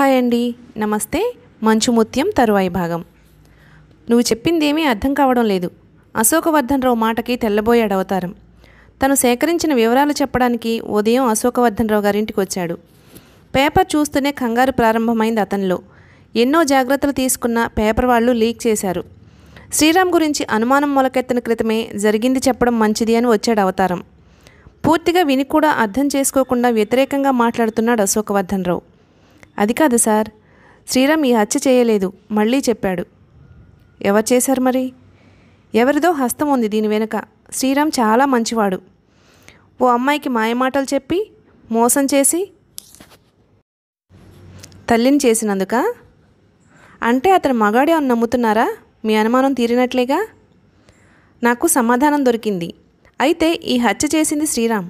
hi అండి నమస్తే మంచు ముత్యం తరువాయి భాగం నువ్వు చెప్పిందేమీ అర్థం కావడం లేదు అశోకవర్ధన్ రావు మాటకి తెల్లబోయాడు అవతారం తను సేకరించిన వివరాలు చెప్పడానికి ఉదయం అశోకవర్ధన్ రావు గారింటికి వచ్చాడు పేపర్ చూస్తూనే కంగారు ప్రారంభమైంది అతనిలో ఎన్నో జాగ్రత్తలు తీసుకున్న పేపర్ వాళ్ళు లీక్ చేశారు శ్రీరామ్ గురించి అనుమానం మొలకెత్తిన క్రితమే జరిగింది చెప్పడం మంచిది అని వచ్చాడు అవతారం పూర్తిగా విని కూడా అర్థం చేసుకోకుండా వ్యతిరేకంగా మాట్లాడుతున్నాడు అశోకవర్ధన్ రావు అది కాదు సార్ శ్రీరామ్ ఈ హత్య చేయలేదు మళ్ళీ చెప్పాడు ఎవరు చేశారు మరి ఎవరిదో హస్తం ఉంది దీని వెనుక శ్రీరామ్ చాలా మంచివాడు ఓ అమ్మాయికి మాయమాటలు చెప్పి మోసం చేసి తల్లిని చేసినందుక అంటే అతను మగాడే అని నమ్ముతున్నారా మీ అనుమానం తీరినట్లేగా నాకు సమాధానం దొరికింది అయితే ఈ హత్య చేసింది శ్రీరామ్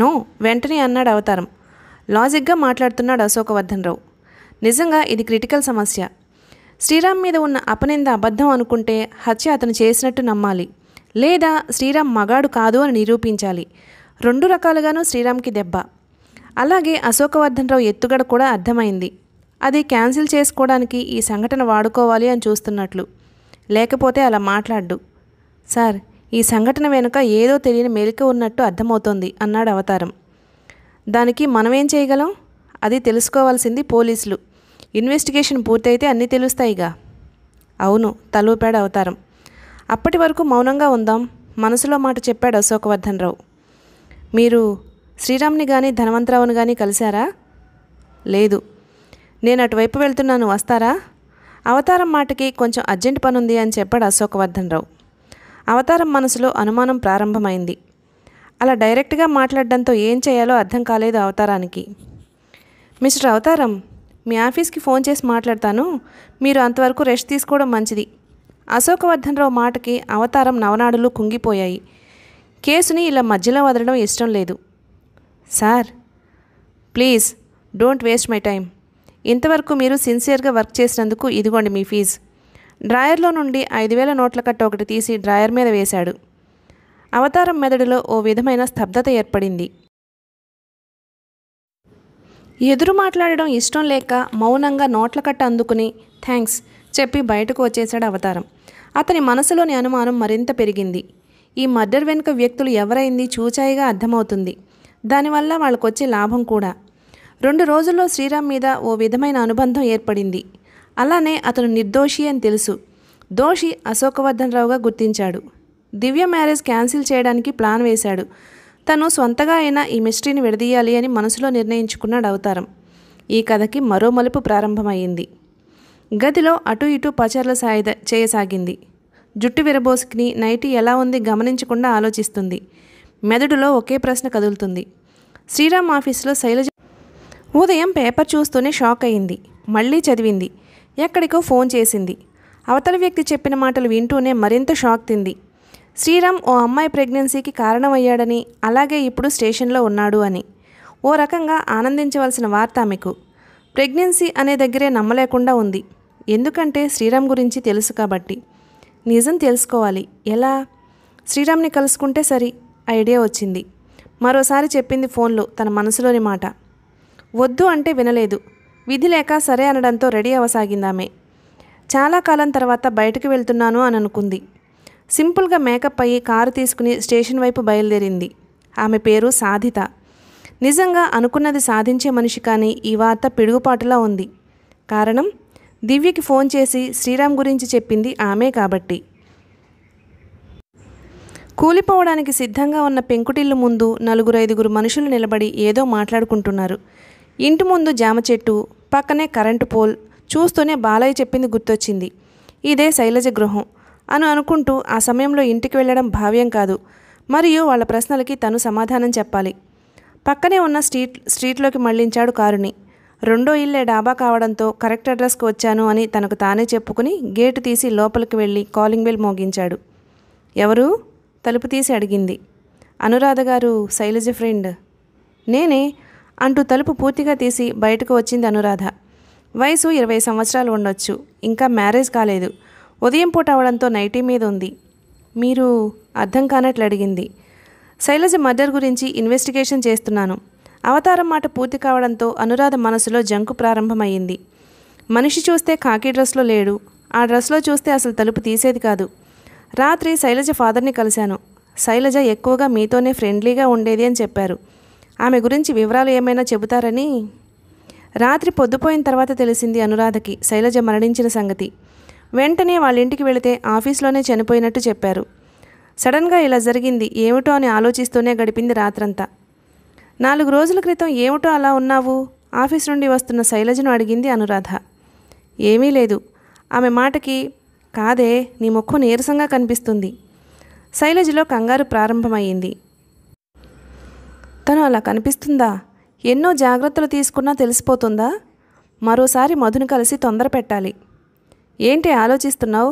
నో వెంటనే అన్నాడు అవతారం లాజిక్గా మాట్లాడుతున్నాడు అశోకవర్ధన్ రావు నిజంగా ఇది క్రిటికల్ సమస్య శ్రీరామ్ మీద ఉన్న అపనింద అబద్ధం అనుకుంటే హత్య అతను చేసినట్టు నమ్మాలి లేదా శ్రీరామ్ మగాడు కాదు అని నిరూపించాలి రెండు రకాలుగానూ శ్రీరామ్కి దెబ్బ అలాగే అశోకవర్ధన్ రావు ఎత్తుగడ కూడా అర్థమైంది అది క్యాన్సిల్ చేసుకోవడానికి ఈ సంఘటన వాడుకోవాలి అని చూస్తున్నట్లు లేకపోతే అలా మాట్లాడ్డు సార్ ఈ సంఘటన వెనుక ఏదో తెలియని మెలిక ఉన్నట్టు అర్థమవుతోంది అన్నాడు అవతారం దానికి మనం ఏం చేయగలం అది తెలుసుకోవాల్సింది పోలీసులు ఇన్వెస్టిగేషన్ పూర్తయితే అన్నీ తెలుస్తాయిగా అవును తలూపాడు అవతారం అప్పటి వరకు మౌనంగా ఉందాం మనసులో మాట చెప్పాడు అశోకవర్ధన్ రావు మీరు శ్రీరామ్ని కానీ ధనవంతరావుని కానీ కలిశారా లేదు నేను అటువైపు వెళ్తున్నాను వస్తారా అవతారం మాటకి కొంచెం అర్జెంట్ పనుంది అని చెప్పాడు అశోకవర్ధన్ రావు అవతారం మనసులో అనుమానం ప్రారంభమైంది అలా డైరెక్ట్గా మాట్లాడడంతో ఏం చేయాలో అర్థం కాలేదు అవతారానికి మిస్టర్ అవతారం మీ ఆఫీస్కి ఫోన్ చేసి మాట్లాడతాను మీరు అంతవరకు రెస్ట్ తీసుకోవడం మంచిది అశోకవర్ధనరావు మాటకి అవతారం నవనాడులు కుంగిపోయాయి కేసుని ఇలా మధ్యలో వదలడం ఇష్టం లేదు sir please don't waste my time ఇంతవరకు మీరు సిన్సియర్గా వర్క్ చేసినందుకు ఇదిగోండి మీ ఫీజ్ డ్రాయర్లో నుండి ఐదు వేల నోట్ల కట్ట ఒకటి తీసి డ్రాయర్ మీద వేశాడు అవతారం మెదడులో ఓ విధమైన స్తబ్దత ఏర్పడింది ఎదురు మాట్లాడడం ఇష్టం లేక మౌనంగా నోట్ల కట్ట అందుకుని థ్యాంక్స్ చెప్పి బయటకు వచ్చేశాడు అవతారం అతని మనసులోని అనుమానం మరింత పెరిగింది ఈ మర్డర్ వెనుక వ్యక్తులు ఎవరైంది చూచాయిగా అర్థమవుతుంది దానివల్ల వాళ్ళకొచ్చే లాభం కూడా రెండు రోజుల్లో శ్రీరామ్ మీద ఓ విధమైన అనుబంధం ఏర్పడింది అలానే అతను నిర్దోషి అని తెలుసు దోషి అశోకవర్ధన్ రావుగా గుర్తించాడు దివ్య మ్యారేజ్ క్యాన్సిల్ చేయడానికి ప్లాన్ వేశాడు తను సొంతగా అయినా ఈ మిస్టరీని విడదీయాలి అని మనసులో నిర్ణయించుకున్నాడు అవతారం ఈ కథకి మరో మలుపు ప్రారంభమైంది గదిలో అటు ఇటు పచర్ల సాయి చేయసాగింది జుట్టు విరబోసుకుని నైటీ ఎలా ఉంది గమనించకుండా ఆలోచిస్తుంది మెదడులో ఒకే ప్రశ్న కదులుతుంది శ్రీరామ్ ఆఫీస్లో శైలజ ఉదయం పేపర్ చూస్తూనే షాక్ అయింది మళ్ళీ చదివింది ఎక్కడికో ఫోన్ చేసింది అవతల వ్యక్తి చెప్పిన మాటలు వింటూనే మరింత షాక్ తింది శ్రీరామ్ ఓ అమ్మాయి ప్రెగ్నెన్సీకి కారణమయ్యాడని అలాగే ఇప్పుడు స్టేషన్లో ఉన్నాడు అని ఓ రకంగా ఆనందించవలసిన వార్త ఆమెకు ప్రెగ్నెన్సీ అనే దగ్గరే నమ్మలేకుండా ఉంది ఎందుకంటే శ్రీరామ్ గురించి తెలుసు కాబట్టి నిజం తెలుసుకోవాలి ఎలా శ్రీరామ్ని కలుసుకుంటే సరి ఐడియా వచ్చింది మరోసారి చెప్పింది ఫోన్లో తన మనసులోని మాట వద్దు అంటే వినలేదు విధి లేక సరే అనడంతో రెడీ అవసాగిందామే చాలా కాలం తర్వాత బయటకు వెళ్తున్నాను అని అనుకుంది సింపుల్గా మేకప్ అయ్యి కారు తీసుకుని స్టేషన్ వైపు బయలుదేరింది ఆమె పేరు సాధిత నిజంగా అనుకున్నది సాధించే మనిషి కానీ ఈ వార్త పిడుగుపాటులా ఉంది కారణం దివ్యకి ఫోన్ చేసి శ్రీరామ్ గురించి చెప్పింది ఆమె కాబట్టి కూలిపోవడానికి సిద్ధంగా ఉన్న పెంకుటిల్లు ముందు నలుగురు ఐదుగురు మనుషులు నిలబడి ఏదో మాట్లాడుకుంటున్నారు ఇంటి ముందు జామ చెట్టు పక్కనే కరెంటు పోల్ చూస్తూనే బాలయ్య చెప్పింది గుర్తొచ్చింది ఇదే శైలజ గృహం అని అనుకుంటూ ఆ సమయంలో ఇంటికి వెళ్ళడం భావ్యం కాదు మరియు వాళ్ళ ప్రశ్నలకి తను సమాధానం చెప్పాలి పక్కనే ఉన్న స్ట్రీట్ స్ట్రీట్లోకి మళ్లించాడు కారుని రెండో ఇల్లే డాబా కావడంతో కరెక్ట్ అడ్రస్కి వచ్చాను అని తనకు తానే చెప్పుకుని గేటు తీసి లోపలికి వెళ్ళి కాలింగ్ బెల్ మోగించాడు ఎవరు తలుపు తీసి అడిగింది అనురాధ గారు శైలజ ఫ్రెండ్ నేనే అంటూ తలుపు పూర్తిగా తీసి బయటకు వచ్చింది అనురాధ వయసు ఇరవై సంవత్సరాలు ఉండొచ్చు ఇంకా మ్యారేజ్ కాలేదు ఉదయం పూట అవడంతో నైటీ మీద ఉంది మీరు అర్థం కానట్లు అడిగింది శైలజ మర్డర్ గురించి ఇన్వెస్టిగేషన్ చేస్తున్నాను అవతారం మాట పూర్తి కావడంతో అనురాధ మనసులో జంకు ప్రారంభమయ్యింది మనిషి చూస్తే కాకి డ్రెస్లో లేడు ఆ డ్రెస్లో చూస్తే అసలు తలుపు తీసేది కాదు రాత్రి శైలజ ఫాదర్ని కలిశాను శైలజ ఎక్కువగా మీతోనే ఫ్రెండ్లీగా ఉండేది అని చెప్పారు ఆమె గురించి వివరాలు ఏమైనా చెబుతారని రాత్రి పొద్దుపోయిన తర్వాత తెలిసింది అనురాధకి శైలజ మరణించిన సంగతి వెంటనే వాళ్ళ ఇంటికి వెళితే ఆఫీస్లోనే చనిపోయినట్టు చెప్పారు సడన్గా ఇలా జరిగింది ఏమిటో అని ఆలోచిస్తూనే గడిపింది రాత్రంతా నాలుగు రోజుల క్రితం ఏమిటో అలా ఉన్నావు ఆఫీస్ నుండి వస్తున్న శైలజను అడిగింది అనురాధ ఏమీ లేదు ఆమె మాటకి కాదే నీ ముక్కు నీరసంగా కనిపిస్తుంది శైలజలో కంగారు ప్రారంభమైంది తను అలా కనిపిస్తుందా ఎన్నో జాగ్రత్తలు తీసుకున్నా తెలిసిపోతుందా మరోసారి మధును కలిసి తొందర పెట్టాలి ఏంటి ఆలోచిస్తున్నావు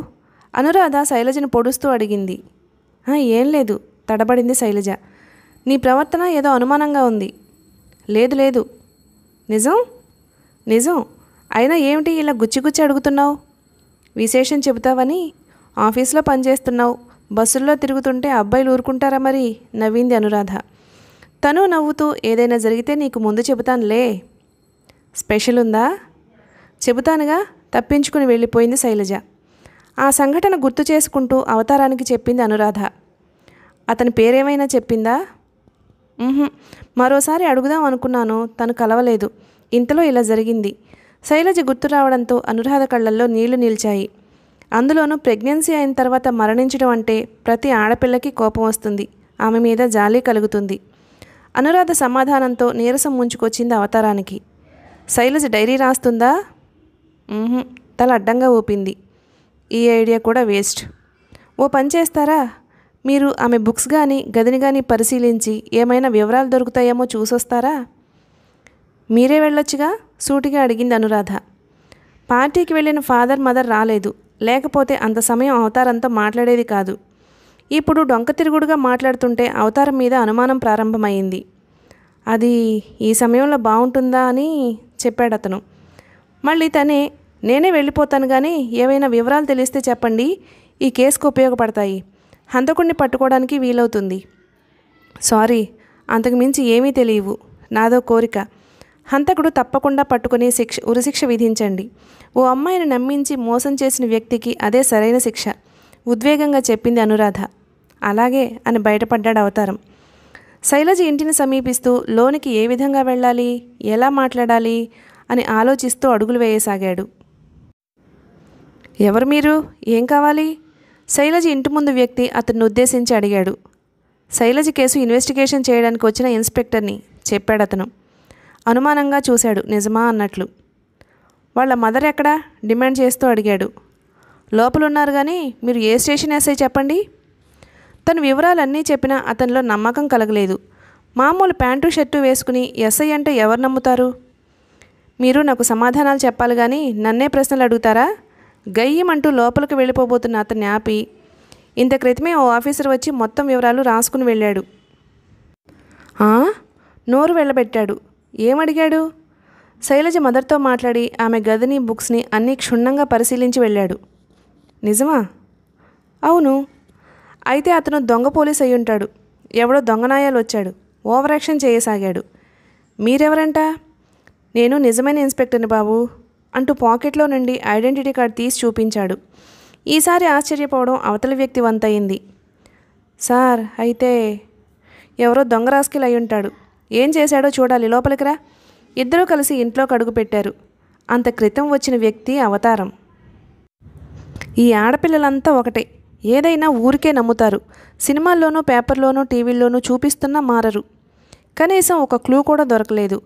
అనురాధ శైలజను పొడుస్తూ అడిగింది ఏం లేదు తడబడింది శైలజ నీ ప్రవర్తన ఏదో అనుమానంగా ఉంది లేదు లేదు నిజం నిజం అయినా ఏమిటి ఇలా గుచ్చిగుచ్చి అడుగుతున్నావు విశేషం చెబుతావని ఆఫీస్లో పనిచేస్తున్నావు బస్సుల్లో తిరుగుతుంటే అబ్బాయిలు ఊరుకుంటారా మరి నవ్వింది అనురాధ తను నవ్వుతూ ఏదైనా జరిగితే నీకు ముందు చెబుతానులే స్పెషల్ ఉందా చెబుతానుగా తప్పించుకుని వెళ్ళిపోయింది శైలజ ఆ సంఘటన గుర్తు చేసుకుంటూ అవతారానికి చెప్పింది అనురాధ అతని పేరేమైనా చెప్పిందా మరోసారి అడుగుదాం అనుకున్నాను తను కలవలేదు ఇంతలో ఇలా జరిగింది శైలజ గుర్తు రావడంతో అనురాధ కళ్ళల్లో నీళ్లు నిలిచాయి అందులోనూ ప్రెగ్నెన్సీ అయిన తర్వాత మరణించడం అంటే ప్రతి ఆడపిల్లకి కోపం వస్తుంది ఆమె మీద జాలి కలుగుతుంది అనురాధ సమాధానంతో నీరసం ముంచుకొచ్చింది అవతారానికి శైలజ డైరీ రాస్తుందా తల అడ్డంగా ఊపింది ఈ ఐడియా కూడా వేస్ట్ ఓ పని చేస్తారా మీరు ఆమె బుక్స్ కానీ గదిని కానీ పరిశీలించి ఏమైనా వివరాలు దొరుకుతాయేమో చూసొస్తారా మీరే వెళ్ళొచ్చుగా సూటిగా అడిగింది అనురాధ పార్టీకి వెళ్ళిన ఫాదర్ మదర్ రాలేదు లేకపోతే అంత సమయం అవతారంతో మాట్లాడేది కాదు ఇప్పుడు డొంక తిరుగుడుగా మాట్లాడుతుంటే అవతారం మీద అనుమానం ప్రారంభమైంది అది ఈ సమయంలో బాగుంటుందా అని చెప్పాడు అతను మళ్ళీ తనే నేనే వెళ్ళిపోతాను కానీ ఏవైనా వివరాలు తెలిస్తే చెప్పండి ఈ కేసుకు ఉపయోగపడతాయి హంతకుడిని పట్టుకోవడానికి వీలవుతుంది సారీ అంతకుమించి ఏమీ తెలియవు నాదో కోరిక హంతకుడు తప్పకుండా పట్టుకునే శిక్ష ఉరిశిక్ష విధించండి ఓ అమ్మాయిని నమ్మించి మోసం చేసిన వ్యక్తికి అదే సరైన శిక్ష ఉద్వేగంగా చెప్పింది అనురాధ అలాగే అని బయటపడ్డాడు అవతారం శైలజ ఇంటిని సమీపిస్తూ లోనికి ఏ విధంగా వెళ్ళాలి ఎలా మాట్లాడాలి అని ఆలోచిస్తూ అడుగులు వేయసాగాడు ఎవరు మీరు ఏం కావాలి శైలజ ఇంటి ముందు వ్యక్తి అతన్ని ఉద్దేశించి అడిగాడు శైలజ కేసు ఇన్వెస్టిగేషన్ చేయడానికి వచ్చిన ఇన్స్పెక్టర్ని చెప్పాడు అతను అనుమానంగా చూశాడు నిజమా అన్నట్లు వాళ్ళ మదర్ ఎక్కడా డిమాండ్ చేస్తూ అడిగాడు లోపలున్నారు కానీ మీరు ఏ స్టేషన్ ఎస్ఐ చెప్పండి తన వివరాలన్నీ చెప్పినా అతనిలో నమ్మకం కలగలేదు మామూలు ప్యాంటు షర్టు వేసుకుని ఎస్ఐ అంటే ఎవరు నమ్ముతారు మీరు నాకు సమాధానాలు చెప్పాలి కానీ నన్నే ప్రశ్నలు అడుగుతారా గయ్యమంటూ లోపలికి వెళ్ళిపోబోతున్న అతన్ని ఆపి ఇంత క్రితమే ఓ ఆఫీసర్ వచ్చి మొత్తం వివరాలు రాసుకుని వెళ్ళాడు నోరు వెళ్ళబెట్టాడు ఏమడిగాడు శైలజ మదర్తో మాట్లాడి ఆమె గదిని బుక్స్ని అన్నీ క్షుణ్ణంగా పరిశీలించి వెళ్ళాడు నిజమా అవును అయితే అతను దొంగ పోలీస్ అయ్యుంటాడు ఎవడో దొంగనాయాలు వచ్చాడు ఓవరాక్షన్ చేయసాగాడు మీరెవరంట నేను నిజమైన ఇన్స్పెక్టర్ని బాబు అంటూ పాకెట్లో నుండి ఐడెంటిటీ కార్డ్ తీసి చూపించాడు ఈసారి ఆశ్చర్యపోవడం అవతలి వ్యక్తి వంతయింది సార్ అయితే ఎవరో దొంగ అయి అయ్యుంటాడు ఏం చేశాడో చూడాలి లోపలికిరా ఇద్దరూ కలిసి ఇంట్లోకి అడుగుపెట్టారు అంత క్రితం వచ్చిన వ్యక్తి అవతారం ఈ ఆడపిల్లలంతా ఒకటే ఏదైనా ఊరికే నమ్ముతారు సినిమాల్లోనూ పేపర్లోనూ టీవీల్లోనూ చూపిస్తున్నా మారరు కనీసం ఒక క్లూ కూడా దొరకలేదు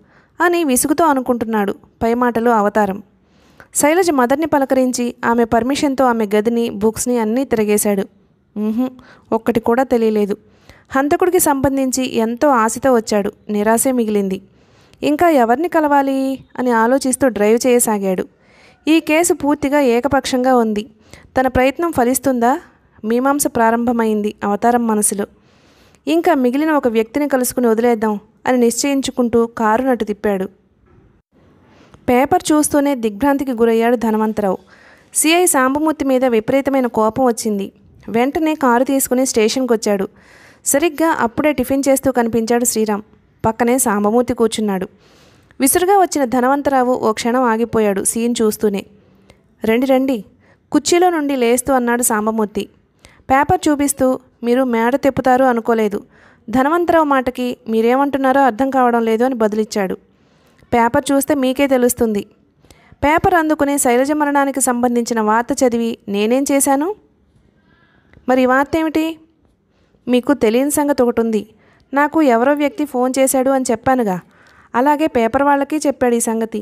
అని విసుగుతో అనుకుంటున్నాడు పై మాటలు అవతారం శైలజ మదర్ని పలకరించి ఆమె పర్మిషన్తో ఆమె గదిని బుక్స్ని అన్నీ తిరగేశాడు ఒక్కటి కూడా తెలియలేదు హంతకుడికి సంబంధించి ఎంతో ఆశతో వచ్చాడు నిరాశే మిగిలింది ఇంకా ఎవరిని కలవాలి అని ఆలోచిస్తూ డ్రైవ్ చేయసాగాడు ఈ కేసు పూర్తిగా ఏకపక్షంగా ఉంది తన ప్రయత్నం ఫలిస్తుందా మీమాంస ప్రారంభమైంది అవతారం మనసులో ఇంకా మిగిలిన ఒక వ్యక్తిని కలుసుకుని వదిలేద్దాం అని నిశ్చయించుకుంటూ కారు నటు తిప్పాడు పేపర్ చూస్తూనే దిగ్భ్రాంతికి గురయ్యాడు ధనవంతరావు సిఐ సాంబమూర్తి మీద విపరీతమైన కోపం వచ్చింది వెంటనే కారు తీసుకుని స్టేషన్కి వచ్చాడు సరిగ్గా అప్పుడే టిఫిన్ చేస్తూ కనిపించాడు శ్రీరామ్ పక్కనే సాంబమూర్తి కూర్చున్నాడు విసురుగా వచ్చిన ధనవంతరావు ఓ క్షణం ఆగిపోయాడు సీన్ చూస్తూనే రండి రండి కుర్చీలో నుండి లేస్తూ అన్నాడు సాంబమూర్తి పేపర్ చూపిస్తూ మీరు మేడ తెప్పుతారు అనుకోలేదు ధనవంతరావు మాటకి మీరేమంటున్నారో అర్థం కావడం లేదు అని బదులిచ్చాడు పేపర్ చూస్తే మీకే తెలుస్తుంది పేపర్ అందుకునే శైలజ మరణానికి సంబంధించిన వార్త చదివి నేనేం చేశాను మరి వార్త ఏమిటి మీకు తెలియని సంగతి ఒకటి ఉంది నాకు ఎవరో వ్యక్తి ఫోన్ చేశాడు అని చెప్పానుగా అలాగే పేపర్ వాళ్ళకి చెప్పాడు ఈ సంగతి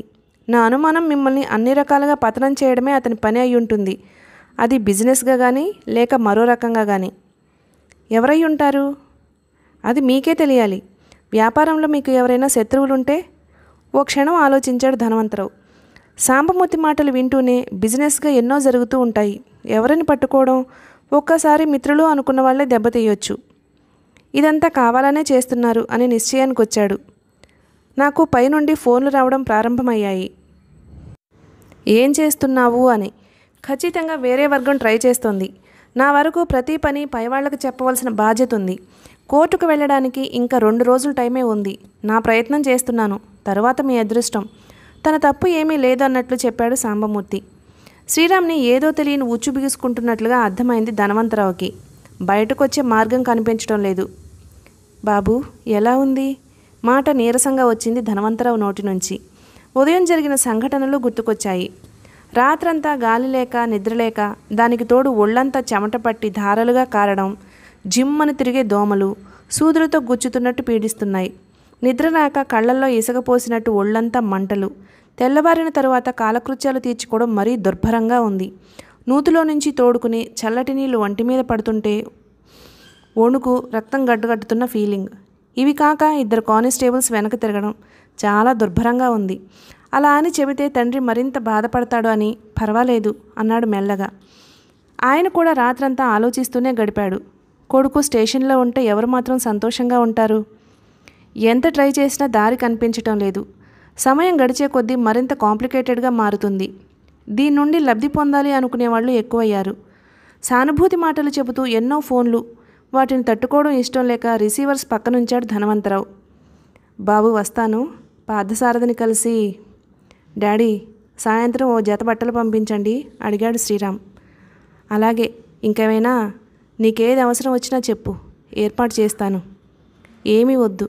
నా అనుమానం మిమ్మల్ని అన్ని రకాలుగా పతనం చేయడమే అతని పని అయి ఉంటుంది అది బిజినెస్గా కానీ లేక మరో రకంగా కానీ ఎవరై ఉంటారు అది మీకే తెలియాలి వ్యాపారంలో మీకు ఎవరైనా శత్రువులుంటే ఓ క్షణం ఆలోచించాడు ధనవంతరావు సాంబమూర్తి మాటలు వింటూనే బిజినెస్గా ఎన్నో జరుగుతూ ఉంటాయి ఎవరిని పట్టుకోవడం ఒక్కసారి మిత్రులు అనుకున్న వాళ్ళే దెబ్బతీయొచ్చు ఇదంతా కావాలనే చేస్తున్నారు అని నిశ్చయానికి వచ్చాడు నాకు పైనుండి ఫోన్లు రావడం ప్రారంభమయ్యాయి ఏం చేస్తున్నావు అని ఖచ్చితంగా వేరే వర్గం ట్రై చేస్తోంది నా వరకు ప్రతి పని పైవాళ్లకు చెప్పవలసిన బాధ్యత ఉంది కోర్టుకు వెళ్ళడానికి ఇంకా రెండు రోజులు టైమే ఉంది నా ప్రయత్నం చేస్తున్నాను తరువాత మీ అదృష్టం తన తప్పు ఏమీ లేదన్నట్లు చెప్పాడు సాంబమూర్తి శ్రీరామ్ని ఏదో తెలియని ఉచ్చు బిగుసుకుంటున్నట్లుగా అర్థమైంది ధనవంతరావుకి బయటకొచ్చే మార్గం కనిపించడం లేదు బాబు ఎలా ఉంది మాట నీరసంగా వచ్చింది ధనవంతరావు నోటి నుంచి ఉదయం జరిగిన సంఘటనలు గుర్తుకొచ్చాయి రాత్రంతా గాలి లేక నిద్రలేక దానికి తోడు ఒళ్ళంతా చెమట పట్టి ధారలుగా కారడం జిమ్మని తిరిగే దోమలు సూదులతో గుచ్చుతున్నట్టు పీడిస్తున్నాయి నిద్ర రాక కళ్ళల్లో ఇసగపోసినట్టు ఒళ్ళంతా మంటలు తెల్లవారిన తరువాత కాలకృత్యాలు తీర్చుకోవడం మరీ దుర్భరంగా ఉంది నూతిలో నుంచి తోడుకుని చల్లటి నీళ్లు ఒంటి మీద పడుతుంటే ఒణుకు రక్తం గడ్డగట్టుతున్న ఫీలింగ్ ఇవి కాక ఇద్దరు కానిస్టేబుల్స్ వెనక తిరగడం చాలా దుర్భరంగా ఉంది అలా అని చెబితే తండ్రి మరింత బాధపడతాడు అని పర్వాలేదు అన్నాడు మెల్లగా ఆయన కూడా రాత్రంతా ఆలోచిస్తూనే గడిపాడు కొడుకు స్టేషన్లో ఉంటే ఎవరు మాత్రం సంతోషంగా ఉంటారు ఎంత ట్రై చేసినా దారి కనిపించటం లేదు సమయం గడిచే కొద్దీ మరింత కాంప్లికేటెడ్గా మారుతుంది దీని నుండి లబ్ధి పొందాలి అనుకునే వాళ్ళు ఎక్కువయ్యారు సానుభూతి మాటలు చెబుతూ ఎన్నో ఫోన్లు వాటిని తట్టుకోవడం ఇష్టం లేక రిసీవర్స్ పక్కనుంచాడు ధనవంతరావు బాబు వస్తాను పార్థసారథిని కలిసి డాడీ సాయంత్రం ఓ జత బట్టలు పంపించండి అడిగాడు శ్రీరామ్ అలాగే ఇంకేమైనా నీకేది అవసరం వచ్చినా చెప్పు ఏర్పాటు చేస్తాను ఏమీ వద్దు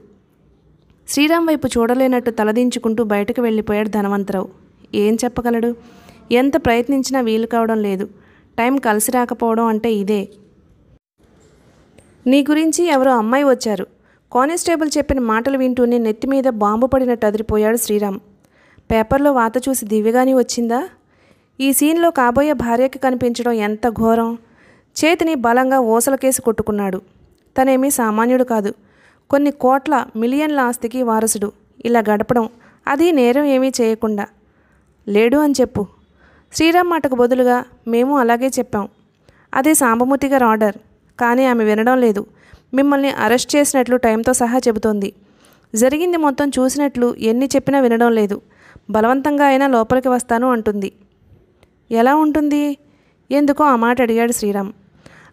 శ్రీరామ్ వైపు చూడలేనట్టు తలదించుకుంటూ బయటకు వెళ్ళిపోయాడు ధనవంతరావు ఏం చెప్పగలడు ఎంత ప్రయత్నించినా వీలు కావడం లేదు టైం కలిసి రాకపోవడం అంటే ఇదే నీ గురించి ఎవరో అమ్మాయి వచ్చారు కానిస్టేబుల్ చెప్పిన మాటలు వింటూనే నెత్తి మీద బాంబు పడినట్టు అదిరిపోయాడు శ్రీరామ్ పేపర్లో వాత చూసి దివ్యగాని వచ్చిందా ఈ సీన్లో కాబోయే భార్యకి కనిపించడం ఎంత ఘోరం చేతిని బలంగా ఓసలకేసి కొట్టుకున్నాడు తనేమీ సామాన్యుడు కాదు కొన్ని కోట్ల మిలియన్ల ఆస్తికి వారసుడు ఇలా గడపడం అది నేరం ఏమీ చేయకుండా లేడు అని చెప్పు శ్రీరామ్ మాటకు బదులుగా మేము అలాగే చెప్పాం అది సాంబమూర్తి గారు ఆర్డర్ కానీ ఆమె వినడం లేదు మిమ్మల్ని అరెస్ట్ చేసినట్లు టైంతో సహా చెబుతోంది జరిగింది మొత్తం చూసినట్లు ఎన్ని చెప్పినా వినడం లేదు బలవంతంగా అయినా లోపలికి వస్తాను అంటుంది ఎలా ఉంటుంది ఎందుకో ఆ మాట అడిగాడు శ్రీరామ్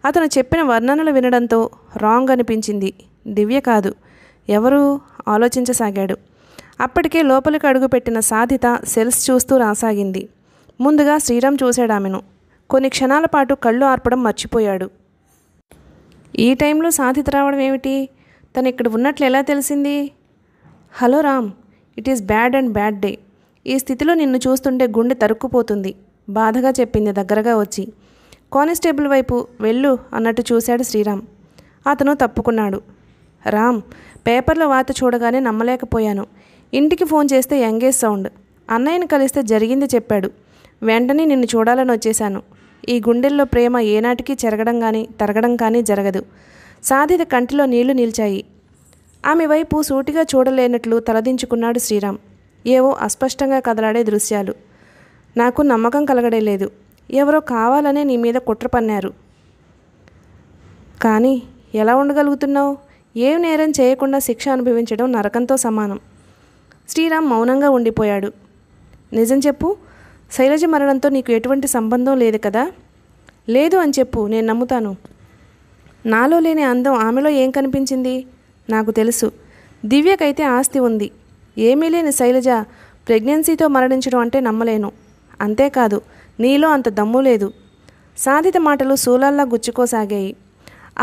అతను చెప్పిన వర్ణనలు వినడంతో రాంగ్ అనిపించింది దివ్య కాదు ఎవరు ఆలోచించసాగాడు అప్పటికే లోపలికి అడుగుపెట్టిన సాధిత సెల్స్ చూస్తూ రాసాగింది ముందుగా శ్రీరామ్ చూశాడామెను కొన్ని క్షణాల పాటు కళ్ళు ఆర్పడం మర్చిపోయాడు ఈ టైంలో సాధిత రావడం ఏమిటి తను ఇక్కడ ఉన్నట్లు ఎలా తెలిసింది hello Ram it is bad and bad day ఈ స్థితిలో నిన్ను చూస్తుంటే గుండె తరుక్కుపోతుంది బాధగా చెప్పింది దగ్గరగా వచ్చి కానిస్టేబుల్ వైపు వెళ్ళు అన్నట్టు చూశాడు శ్రీరామ్ అతను తప్పుకున్నాడు రామ్ పేపర్లో వార్త చూడగానే నమ్మలేకపోయాను ఇంటికి ఫోన్ చేస్తే యంగేజ్ సౌండ్ అన్నయ్యని కలిస్తే జరిగింది చెప్పాడు వెంటనే నిన్ను చూడాలని వచ్చేశాను ఈ గుండెల్లో ప్రేమ ఏనాటికి చెరగడం కానీ తరగడం కానీ జరగదు సాధిత కంటిలో నీళ్లు నిలిచాయి ఆమె వైపు సూటిగా చూడలేనట్లు తలదించుకున్నాడు శ్రీరామ్ ఏవో అస్పష్టంగా కదలాడే దృశ్యాలు నాకు నమ్మకం కలగడే లేదు ఎవరో కావాలనే నీ మీద కుట్ర పన్నారు కానీ ఎలా ఉండగలుగుతున్నావు ఏం నేరం చేయకుండా శిక్ష అనుభవించడం నరకంతో సమానం శ్రీరామ్ మౌనంగా ఉండిపోయాడు నిజం చెప్పు శైలజ మరణంతో నీకు ఎటువంటి సంబంధం లేదు కదా లేదు అని చెప్పు నేను నమ్ముతాను నాలో లేని అందం ఆమెలో ఏం కనిపించింది నాకు తెలుసు దివ్యకైతే ఆస్తి ఉంది ఏమీ లేని శైలజ ప్రెగ్నెన్సీతో మరణించడం అంటే నమ్మలేను అంతేకాదు నీలో అంత దమ్ము లేదు సాధిత మాటలు సూలల్లా గుచ్చుకోసాగాయి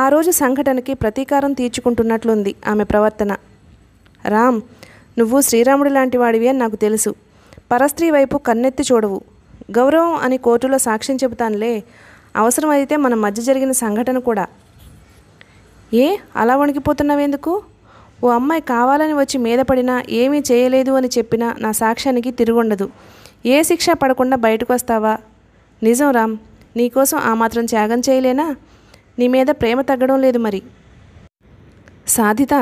ఆ రోజు సంఘటనకి ప్రతీకారం తీర్చుకుంటున్నట్లుంది ఆమె ప్రవర్తన రామ్ నువ్వు శ్రీరాముడి లాంటి వాడివి అని నాకు తెలుసు పరస్త్రీ వైపు కన్నెత్తి చూడవు గౌరవం అని కోర్టులో సాక్ష్యం చెబుతానులే అవసరమైతే మన మధ్య జరిగిన సంఘటన కూడా ఏ అలా వణికిపోతున్నావెందుకు ఓ అమ్మాయి కావాలని వచ్చి మీద పడినా ఏమీ చేయలేదు అని చెప్పినా నా సాక్ష్యానికి తిరుగుండదు ఏ శిక్ష పడకుండా బయటకు వస్తావా నిజం రామ్ నీకోసం ఆ మాత్రం త్యాగం చేయలేనా నీ మీద ప్రేమ తగ్గడం లేదు మరి సాధిత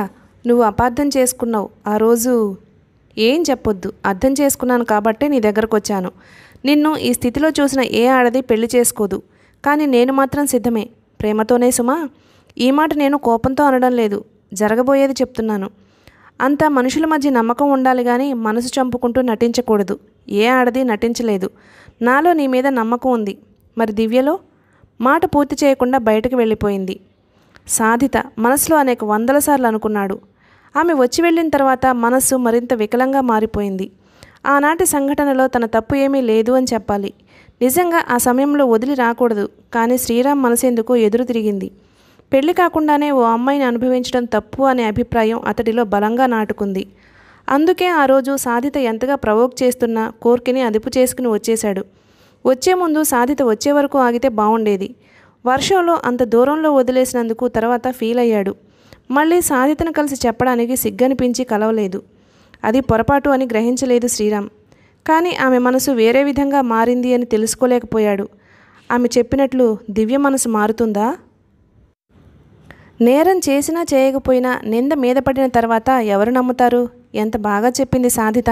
నువ్వు అపార్థం చేసుకున్నావు ఆ రోజు ఏం చెప్పొద్దు అర్థం చేసుకున్నాను కాబట్టే నీ దగ్గరకు వచ్చాను నిన్ను ఈ స్థితిలో చూసిన ఏ ఆడది పెళ్లి చేసుకోదు కానీ నేను మాత్రం సిద్ధమే ప్రేమతోనే సుమా ఈ మాట నేను కోపంతో అనడం లేదు జరగబోయేది చెప్తున్నాను అంత మనుషుల మధ్య నమ్మకం ఉండాలి కానీ మనసు చంపుకుంటూ నటించకూడదు ఏ ఆడది నటించలేదు నాలో నీ మీద నమ్మకం ఉంది మరి దివ్యలో మాట పూర్తి చేయకుండా బయటకు వెళ్ళిపోయింది సాధిత మనసులో అనేక వందల సార్లు అనుకున్నాడు ఆమె వచ్చి వెళ్ళిన తర్వాత మనస్సు మరింత వికలంగా మారిపోయింది ఆనాటి సంఘటనలో తన తప్పు ఏమీ లేదు అని చెప్పాలి నిజంగా ఆ సమయంలో వదిలి రాకూడదు కానీ శ్రీరామ్ మనసేందుకు ఎదురు తిరిగింది పెళ్లి కాకుండానే ఓ అమ్మాయిని అనుభవించడం తప్పు అనే అభిప్రాయం అతడిలో బలంగా నాటుకుంది అందుకే ఆ రోజు సాధిత ఎంతగా ప్రవోక్ చేస్తున్న కోర్కెని అదుపు చేసుకుని వచ్చేశాడు వచ్చే ముందు సాధిత వచ్చే వరకు ఆగితే బాగుండేది వర్షంలో అంత దూరంలో వదిలేసినందుకు తర్వాత ఫీల్ అయ్యాడు మళ్ళీ సాధితను కలిసి చెప్పడానికి సిగ్గనిపించి కలవలేదు అది పొరపాటు అని గ్రహించలేదు శ్రీరామ్ కానీ ఆమె మనసు వేరే విధంగా మారింది అని తెలుసుకోలేకపోయాడు ఆమె చెప్పినట్లు దివ్య మనసు మారుతుందా నేరం చేసినా చేయకపోయినా నింద మీద పడిన తర్వాత ఎవరు నమ్ముతారు ఎంత బాగా చెప్పింది సాధిత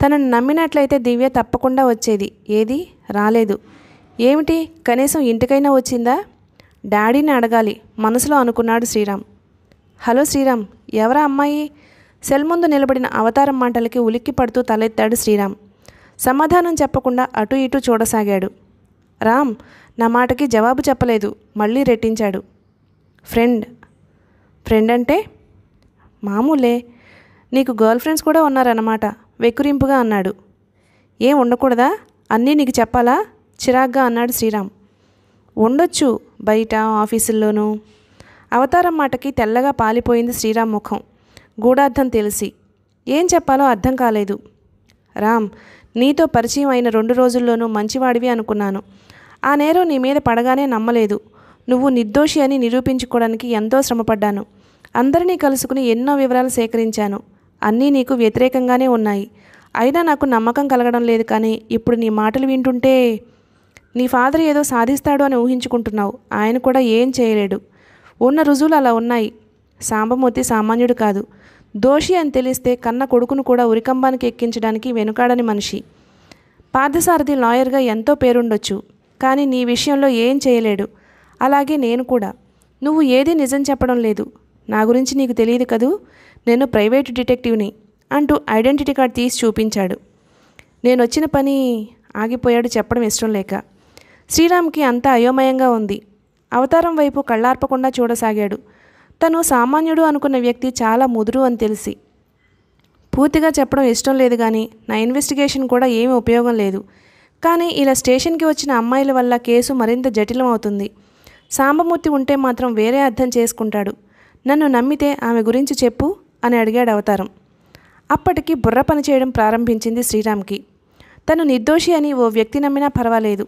తనను నమ్మినట్లయితే దివ్య తప్పకుండా వచ్చేది ఏది రాలేదు ఏమిటి కనీసం ఇంటికైనా వచ్చిందా డాడీని అడగాలి మనసులో అనుకున్నాడు శ్రీరామ్ హలో శ్రీరామ్ ఎవరా అమ్మాయి సెల్ ముందు నిలబడిన అవతారం మాటలకి ఉలిక్కి పడుతూ తలెత్తాడు శ్రీరామ్ సమాధానం చెప్పకుండా అటు ఇటు చూడసాగాడు రామ్ నా మాటకి జవాబు చెప్పలేదు మళ్ళీ రెట్టించాడు ఫ్రెండ్ ఫ్రెండ్ అంటే మామూలే నీకు గర్ల్ ఫ్రెండ్స్ కూడా ఉన్నారన్నమాట వెక్కురింపుగా అన్నాడు ఏం ఉండకూడదా అన్నీ నీకు చెప్పాలా చిరాగ్గా అన్నాడు శ్రీరామ్ ఉండొచ్చు బయట ఆఫీసుల్లోనూ అవతారం మాటకి తెల్లగా పాలిపోయింది శ్రీరామ్ ముఖం గూఢార్థం తెలిసి ఏం చెప్పాలో అర్థం కాలేదు రామ్ నీతో పరిచయం అయిన రెండు రోజుల్లోనూ మంచివాడివి అనుకున్నాను ఆ నేరం నీ మీద పడగానే నమ్మలేదు నువ్వు నిర్దోషి అని నిరూపించుకోవడానికి ఎంతో శ్రమపడ్డాను అందరినీ కలుసుకుని ఎన్నో వివరాలు సేకరించాను అన్నీ నీకు వ్యతిరేకంగానే ఉన్నాయి అయినా నాకు నమ్మకం కలగడం లేదు కానీ ఇప్పుడు నీ మాటలు వింటుంటే నీ ఫాదర్ ఏదో సాధిస్తాడు అని ఊహించుకుంటున్నావు ఆయన కూడా ఏం చేయలేడు ఉన్న రుజువులు అలా ఉన్నాయి సాంబమూర్తి సామాన్యుడు కాదు దోషి అని తెలిస్తే కన్న కొడుకును కూడా ఉరికంబానికి ఎక్కించడానికి వెనుకాడని మనిషి పార్థసారథి లాయర్గా ఎంతో పేరుండొచ్చు కానీ నీ విషయంలో ఏం చేయలేడు అలాగే నేను కూడా నువ్వు ఏదీ నిజం చెప్పడం లేదు నా గురించి నీకు తెలియదు కదూ నేను ప్రైవేటు డిటెక్టివ్ని అంటూ ఐడెంటిటీ కార్డ్ తీసి చూపించాడు నేను వచ్చిన పని ఆగిపోయాడు చెప్పడం ఇష్టం లేక శ్రీరామ్కి అంత అయోమయంగా ఉంది అవతారం వైపు కళ్ళార్పకుండా చూడసాగాడు తను సామాన్యుడు అనుకున్న వ్యక్తి చాలా ముదురు అని తెలిసి పూర్తిగా చెప్పడం ఇష్టం లేదు కానీ నా ఇన్వెస్టిగేషన్ కూడా ఏమీ ఉపయోగం లేదు కానీ ఇలా స్టేషన్కి వచ్చిన అమ్మాయిల వల్ల కేసు మరింత జటిలమవుతుంది సాంబమూర్తి ఉంటే మాత్రం వేరే అర్థం చేసుకుంటాడు నన్ను నమ్మితే ఆమె గురించి చెప్పు అని అడిగాడు అవతారం అప్పటికి బుర్ర పనిచేయడం ప్రారంభించింది శ్రీరామ్కి తను నిర్దోషి అని ఓ వ్యక్తి నమ్మినా పర్వాలేదు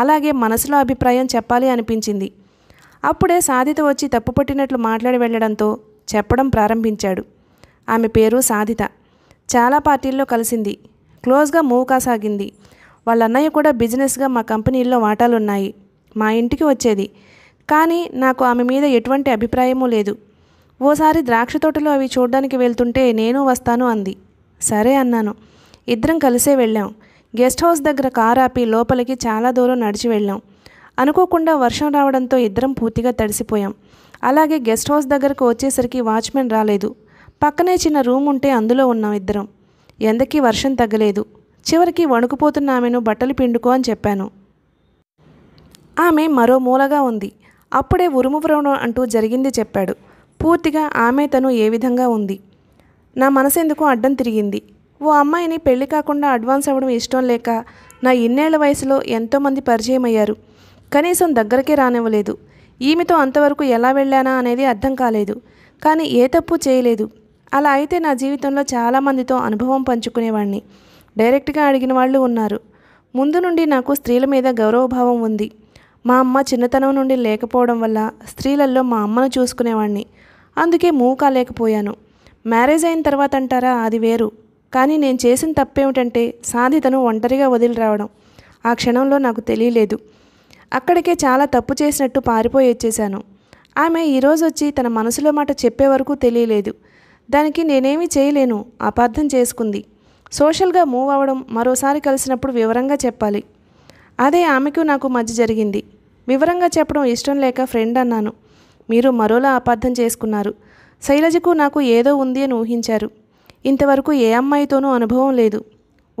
అలాగే మనసులో అభిప్రాయం చెప్పాలి అనిపించింది అప్పుడే సాధిత వచ్చి తప్పు పట్టినట్లు మాట్లాడి వెళ్లడంతో చెప్పడం ప్రారంభించాడు ఆమె పేరు సాధిత చాలా పార్టీల్లో కలిసింది క్లోజ్గా మూవ్ కాసాగింది వాళ్ళ అన్నయ్య కూడా బిజినెస్గా మా కంపెనీల్లో వాటాలున్నాయి మా ఇంటికి వచ్చేది కానీ నాకు ఆమె మీద ఎటువంటి అభిప్రాయమూ లేదు ఓసారి ద్రాక్ష తోటలో అవి చూడ్డానికి వెళ్తుంటే నేను వస్తాను అంది సరే అన్నాను ఇద్దరం కలిసే వెళ్ళాం గెస్ట్ హౌస్ దగ్గర కారు ఆపి లోపలికి చాలా దూరం నడిచి వెళ్ళాం అనుకోకుండా వర్షం రావడంతో ఇద్దరం పూర్తిగా తడిసిపోయాం అలాగే గెస్ట్ హౌస్ దగ్గరకు వచ్చేసరికి వాచ్మెన్ రాలేదు పక్కనే చిన్న రూమ్ ఉంటే అందులో ఉన్నాం ఇద్దరం ఎందకీ వర్షం తగ్గలేదు చివరికి వణుకుపోతున్న ఆమెను బట్టలు పిండుకో అని చెప్పాను ఆమె మరో మూలగా ఉంది అప్పుడే ఉరుము అంటూ జరిగింది చెప్పాడు పూర్తిగా ఆమె తను ఏ విధంగా ఉంది నా మనసెందుకు అడ్డం తిరిగింది ఓ అమ్మాయిని పెళ్లి కాకుండా అడ్వాన్స్ అవ్వడం ఇష్టం లేక నా ఇన్నేళ్ల వయసులో ఎంతోమంది పరిచయం అయ్యారు కనీసం దగ్గరకే రానివ్వలేదు ఈమెతో అంతవరకు ఎలా వెళ్ళానా అనేది అర్థం కాలేదు కానీ ఏ తప్పు చేయలేదు అలా అయితే నా జీవితంలో చాలామందితో అనుభవం పంచుకునేవాడిని డైరెక్ట్గా అడిగిన వాళ్ళు ఉన్నారు ముందు నుండి నాకు స్త్రీల మీద గౌరవభావం ఉంది మా అమ్మ చిన్నతనం నుండి లేకపోవడం వల్ల స్త్రీలలో మా అమ్మను చూసుకునేవాడిని అందుకే మూవ్ కాలేకపోయాను మ్యారేజ్ అయిన తర్వాత అంటారా అది వేరు కానీ నేను చేసిన తప్పేమిటంటే సాధితను ఒంటరిగా వదిలి రావడం ఆ క్షణంలో నాకు తెలియలేదు అక్కడికే చాలా తప్పు చేసినట్టు పారిపోయి వచ్చేశాను ఆమె ఈరోజు వచ్చి తన మనసులో మాట చెప్పే వరకు తెలియలేదు దానికి నేనేమీ చేయలేను అపార్థం చేసుకుంది సోషల్గా మూవ్ అవ్వడం మరోసారి కలిసినప్పుడు వివరంగా చెప్పాలి అదే ఆమెకు నాకు మధ్య జరిగింది వివరంగా చెప్పడం ఇష్టం లేక ఫ్రెండ్ అన్నాను మీరు మరోలా అపార్థం చేసుకున్నారు శైలజకు నాకు ఏదో ఉంది అని ఊహించారు ఇంతవరకు ఏ అమ్మాయితోనూ అనుభవం లేదు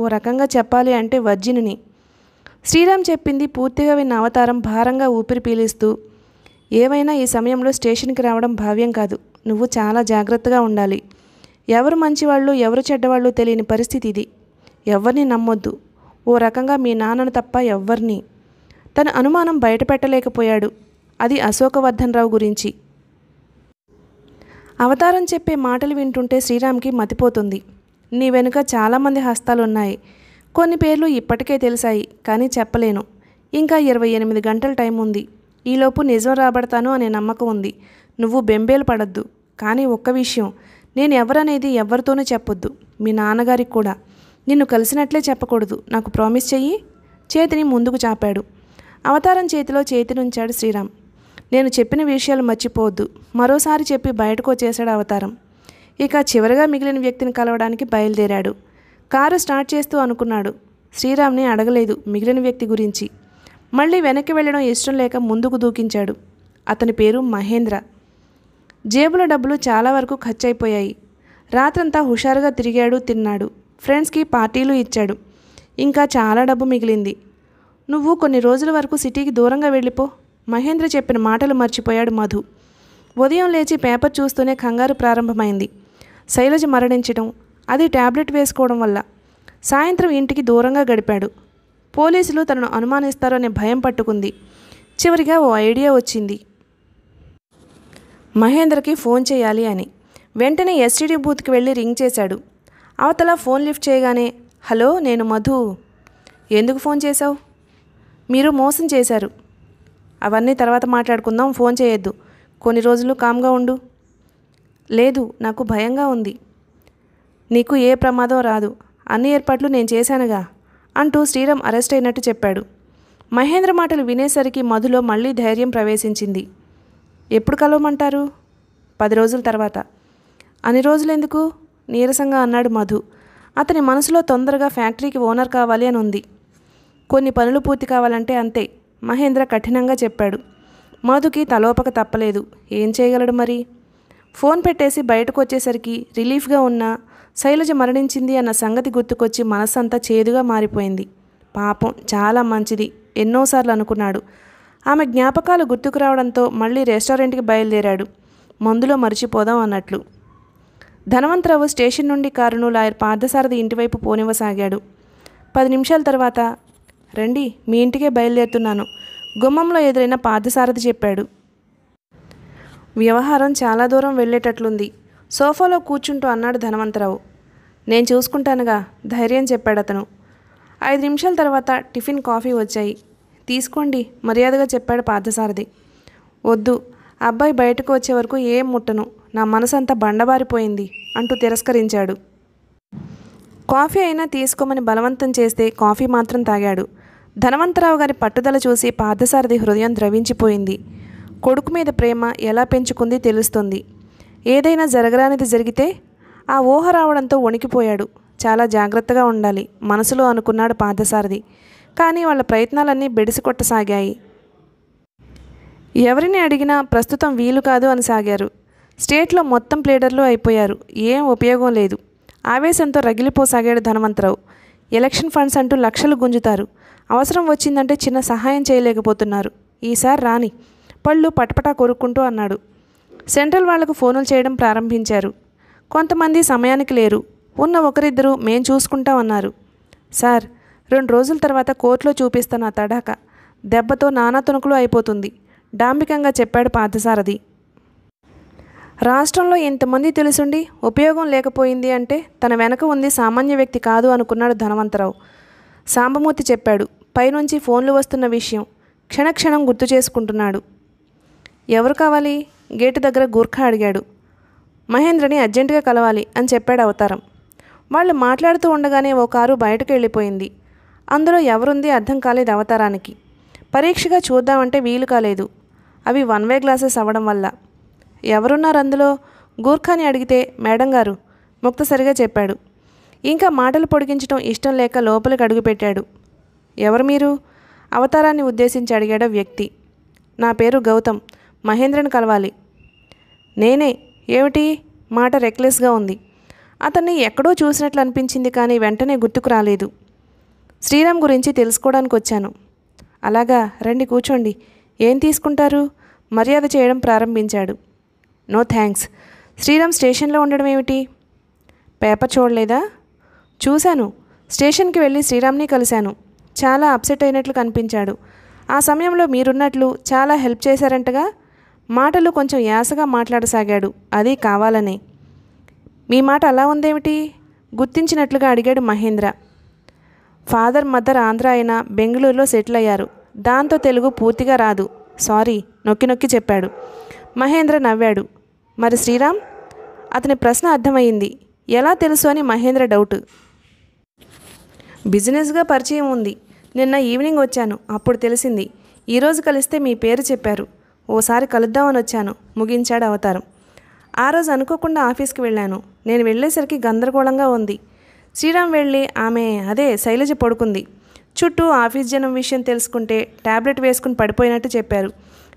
ఓ రకంగా చెప్పాలి అంటే వర్జినిని శ్రీరామ్ చెప్పింది పూర్తిగా విన్న అవతారం భారంగా ఊపిరి పీలిస్తూ ఏవైనా ఈ సమయంలో స్టేషన్కి రావడం భావ్యం కాదు నువ్వు చాలా జాగ్రత్తగా ఉండాలి ఎవరు మంచివాళ్ళు ఎవరు చెడ్డవాళ్ళు తెలియని పరిస్థితి ఇది ఎవరిని నమ్మొద్దు ఓ రకంగా మీ నాన్నను తప్ప ఎవ్వరిని తన అనుమానం బయటపెట్టలేకపోయాడు అది రావు గురించి అవతారం చెప్పే మాటలు వింటుంటే శ్రీరామ్కి మతిపోతుంది నీ వెనుక చాలామంది హస్తాలున్నాయి కొన్ని పేర్లు ఇప్పటికే తెలిసాయి కానీ చెప్పలేను ఇంకా ఇరవై ఎనిమిది గంటల టైం ఉంది ఈలోపు నిజం రాబడతాను అనే నమ్మకం ఉంది నువ్వు బెంబేలు పడద్దు కానీ ఒక్క విషయం నేను ఎవరనేది ఎవరితోనూ చెప్పొద్దు మీ నాన్నగారికి కూడా నిన్ను కలిసినట్లే చెప్పకూడదు నాకు ప్రామిస్ చెయ్యి చేతిని ముందుకు చాపాడు అవతారం చేతిలో చేతి నుంచాడు శ్రీరామ్ నేను చెప్పిన విషయాలు మర్చిపోవద్దు మరోసారి చెప్పి బయటకు వచ్చేసాడు అవతారం ఇక చివరిగా మిగిలిన వ్యక్తిని కలవడానికి బయలుదేరాడు కారు స్టార్ట్ చేస్తూ అనుకున్నాడు శ్రీరామ్ని అడగలేదు మిగిలిన వ్యక్తి గురించి మళ్ళీ వెనక్కి వెళ్ళడం ఇష్టం లేక ముందుకు దూకించాడు అతని పేరు మహేంద్ర జేబుల డబ్బులు చాలా వరకు ఖర్చు అయిపోయాయి రాత్రంతా హుషారుగా తిరిగాడు తిన్నాడు ఫ్రెండ్స్కి పార్టీలు ఇచ్చాడు ఇంకా చాలా డబ్బు మిగిలింది నువ్వు కొన్ని రోజుల వరకు సిటీకి దూరంగా వెళ్ళిపో మహేంద్ర చెప్పిన మాటలు మర్చిపోయాడు మధు ఉదయం లేచి పేపర్ చూస్తూనే కంగారు ప్రారంభమైంది శైలజ మరణించడం అది ట్యాబ్లెట్ వేసుకోవడం వల్ల సాయంత్రం ఇంటికి దూరంగా గడిపాడు పోలీసులు తనను అనుమానిస్తారనే భయం పట్టుకుంది చివరిగా ఓ ఐడియా వచ్చింది మహేంద్రకి ఫోన్ చేయాలి అని వెంటనే ఎస్టీడీ బూత్కి వెళ్ళి రింగ్ చేశాడు అవతల ఫోన్ లిఫ్ట్ చేయగానే హలో నేను మధు ఎందుకు ఫోన్ చేశావు మీరు మోసం చేశారు అవన్నీ తర్వాత మాట్లాడుకుందాం ఫోన్ చేయొద్దు కొన్ని రోజులు కామ్గా ఉండు లేదు నాకు భయంగా ఉంది నీకు ఏ ప్రమాదం రాదు అన్ని ఏర్పాట్లు నేను చేశానుగా అంటూ శ్రీరామ్ అరెస్ట్ అయినట్టు చెప్పాడు మహేంద్ర మాటలు వినేసరికి మధులో మళ్ళీ ధైర్యం ప్రవేశించింది ఎప్పుడు కలవమంటారు పది రోజుల తర్వాత అన్ని రోజులెందుకు నీరసంగా అన్నాడు మధు అతని మనసులో తొందరగా ఫ్యాక్టరీకి ఓనర్ కావాలి అని ఉంది కొన్ని పనులు పూర్తి కావాలంటే అంతే మహేంద్ర కఠినంగా చెప్పాడు మధుకి తలోపక తప్పలేదు ఏం చేయగలడు మరి ఫోన్ పెట్టేసి బయటకు వచ్చేసరికి రిలీఫ్గా ఉన్న శైలజ మరణించింది అన్న సంగతి గుర్తుకొచ్చి మనసంతా చేదుగా మారిపోయింది పాపం చాలా మంచిది ఎన్నోసార్లు అనుకున్నాడు ఆమె జ్ఞాపకాలు గుర్తుకు రావడంతో మళ్ళీ రెస్టారెంట్కి బయలుదేరాడు మందులో మర్చిపోదాం అన్నట్లు ధనవంతరావు స్టేషన్ నుండి కారును లాయర్ పార్థసారథి ఇంటివైపు పోనివ్వసాగాడు పది నిమిషాల తర్వాత రండి మీ ఇంటికే బయలుదేరుతున్నాను గుమ్మంలో ఎదురైన పార్థసారథి చెప్పాడు వ్యవహారం చాలా దూరం వెళ్ళేటట్లుంది సోఫాలో కూర్చుంటూ అన్నాడు ధనవంతరావు నేను చూసుకుంటానుగా ధైర్యం చెప్పాడు అతను ఐదు నిమిషాల తర్వాత టిఫిన్ కాఫీ వచ్చాయి తీసుకోండి మర్యాదగా చెప్పాడు పార్థసారథి వద్దు అబ్బాయి బయటకు వచ్చే వరకు ఏం ముట్టను నా మనసంతా బండబారిపోయింది అంటూ తిరస్కరించాడు కాఫీ అయినా తీసుకోమని బలవంతం చేస్తే కాఫీ మాత్రం తాగాడు ధనవంతరావు గారి పట్టుదల చూసి పార్థసారథి హృదయం ద్రవించిపోయింది కొడుకు మీద ప్రేమ ఎలా పెంచుకుంది తెలుస్తుంది ఏదైనా జరగరానిది జరిగితే ఆ ఊహ రావడంతో వణికిపోయాడు చాలా జాగ్రత్తగా ఉండాలి మనసులో అనుకున్నాడు పార్థసారథి కానీ వాళ్ళ ప్రయత్నాలన్నీ బెడిసి కొట్టసాగాయి ఎవరిని అడిగినా ప్రస్తుతం వీలు కాదు అని సాగారు స్టేట్లో మొత్తం ప్లేడర్లు అయిపోయారు ఏం ఉపయోగం లేదు ఆవేశంతో రగిలిపోసాగాడు ధనవంతరావు ఎలక్షన్ ఫండ్స్ అంటూ లక్షలు గుంజుతారు అవసరం వచ్చిందంటే చిన్న సహాయం చేయలేకపోతున్నారు ఈసారి రాని పళ్ళు పటపటా కొరుక్కుంటూ అన్నాడు సెంట్రల్ వాళ్లకు ఫోనులు చేయడం ప్రారంభించారు కొంతమంది సమయానికి లేరు ఉన్న ఒకరిద్దరూ మేం అన్నారు సార్ రెండు రోజుల తర్వాత కోర్టులో చూపిస్తాను ఆ తడాక దెబ్బతో నానా తునుకులు అయిపోతుంది డాంబికంగా చెప్పాడు పార్థసారథి రాష్ట్రంలో ఎంతమంది తెలుసుండి ఉపయోగం లేకపోయింది అంటే తన వెనక ఉంది సామాన్య వ్యక్తి కాదు అనుకున్నాడు ధనవంతరావు సాంబమూర్తి చెప్పాడు పైనుంచి ఫోన్లు వస్తున్న విషయం క్షణక్షణం గుర్తు చేసుకుంటున్నాడు ఎవరు కావాలి గేటు దగ్గర గూర్ఖా అడిగాడు మహేంద్రని అర్జెంటుగా కలవాలి అని చెప్పాడు అవతారం వాళ్ళు మాట్లాడుతూ ఉండగానే ఓ కారు బయటకు వెళ్ళిపోయింది అందులో ఎవరుంది అర్థం కాలేదు అవతారానికి పరీక్షగా చూద్దామంటే వీలు కాలేదు అవి వన్ వే గ్లాసెస్ అవ్వడం వల్ల ఎవరున్నారు అందులో గూర్ఖాని అడిగితే మేడం గారు ముక్తసరిగా చెప్పాడు ఇంకా మాటలు పొడిగించడం ఇష్టం లేక లోపలికి అడుగుపెట్టాడు ఎవరు మీరు అవతారాన్ని ఉద్దేశించి అడిగాడు వ్యక్తి నా పేరు గౌతమ్ మహేంద్రని కలవాలి నేనే ఏమిటి మాట రెక్లెస్గా ఉంది అతన్ని ఎక్కడో చూసినట్లు అనిపించింది కానీ వెంటనే గుర్తుకు రాలేదు శ్రీరామ్ గురించి తెలుసుకోవడానికి వచ్చాను అలాగా రండి కూర్చోండి ఏం తీసుకుంటారు మర్యాద చేయడం ప్రారంభించాడు నో థ్యాంక్స్ శ్రీరామ్ స్టేషన్లో ఉండడం ఏమిటి పేపర్ చూడలేదా చూశాను స్టేషన్కి వెళ్ళి శ్రీరామ్ని కలిశాను చాలా అప్సెట్ అయినట్లు కనిపించాడు ఆ సమయంలో మీరున్నట్లు చాలా హెల్ప్ చేశారంటగా మాటలు కొంచెం యాసగా మాట్లాడసాగాడు అది కావాలనే మీ మాట అలా ఉందేమిటి గుర్తించినట్లుగా అడిగాడు మహేంద్ర ఫాదర్ మదర్ ఆంధ్ర అయిన బెంగళూరులో సెటిల్ అయ్యారు దాంతో తెలుగు పూర్తిగా రాదు సారీ నొక్కి నొక్కి చెప్పాడు మహేంద్ర నవ్వాడు మరి శ్రీరామ్ అతని ప్రశ్న అర్థమయ్యింది ఎలా తెలుసు అని మహేంద్ర డౌట్ బిజినెస్గా పరిచయం ఉంది నిన్న ఈవినింగ్ వచ్చాను అప్పుడు తెలిసింది ఈరోజు కలిస్తే మీ పేరు చెప్పారు ఓసారి కలుద్దామని వచ్చాను ముగించాడు అవతారం ఆ రోజు అనుకోకుండా ఆఫీస్కి వెళ్ళాను నేను వెళ్ళేసరికి గందరగోళంగా ఉంది శ్రీరామ్ వెళ్ళి ఆమె అదే శైలజ పడుకుంది చుట్టూ ఆఫీస్ జనం విషయం తెలుసుకుంటే ట్యాబ్లెట్ వేసుకుని పడిపోయినట్టు చెప్పారు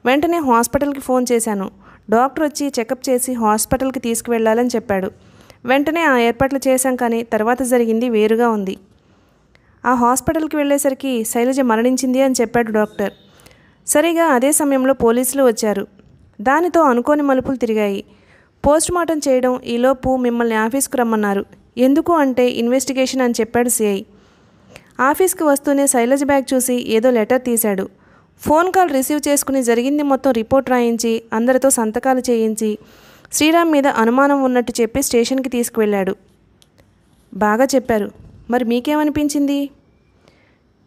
వెంటనే హాస్పిటల్కి ఫోన్ చేశాను డాక్టర్ వచ్చి చెకప్ చేసి హాస్పిటల్కి తీసుకువెళ్ళాలని చెప్పాడు వెంటనే ఆ ఏర్పాట్లు చేశాం కానీ తర్వాత జరిగింది వేరుగా ఉంది ఆ హాస్పిటల్కి వెళ్ళేసరికి శైలజ మరణించింది అని చెప్పాడు డాక్టర్ సరిగా అదే సమయంలో పోలీసులు వచ్చారు దానితో అనుకోని మలుపులు తిరిగాయి పోస్ట్ మార్టం చేయడం ఈలోపు మిమ్మల్ని ఆఫీస్కు రమ్మన్నారు ఎందుకు అంటే ఇన్వెస్టిగేషన్ అని చెప్పాడు సిఐ ఆఫీస్కి వస్తూనే శైలజ బ్యాగ్ చూసి ఏదో లెటర్ తీశాడు ఫోన్ కాల్ రిసీవ్ చేసుకుని జరిగింది మొత్తం రిపోర్ట్ రాయించి అందరితో సంతకాలు చేయించి శ్రీరామ్ మీద అనుమానం ఉన్నట్టు చెప్పి స్టేషన్కి తీసుకువెళ్ళాడు బాగా చెప్పారు మరి మీకేమనిపించింది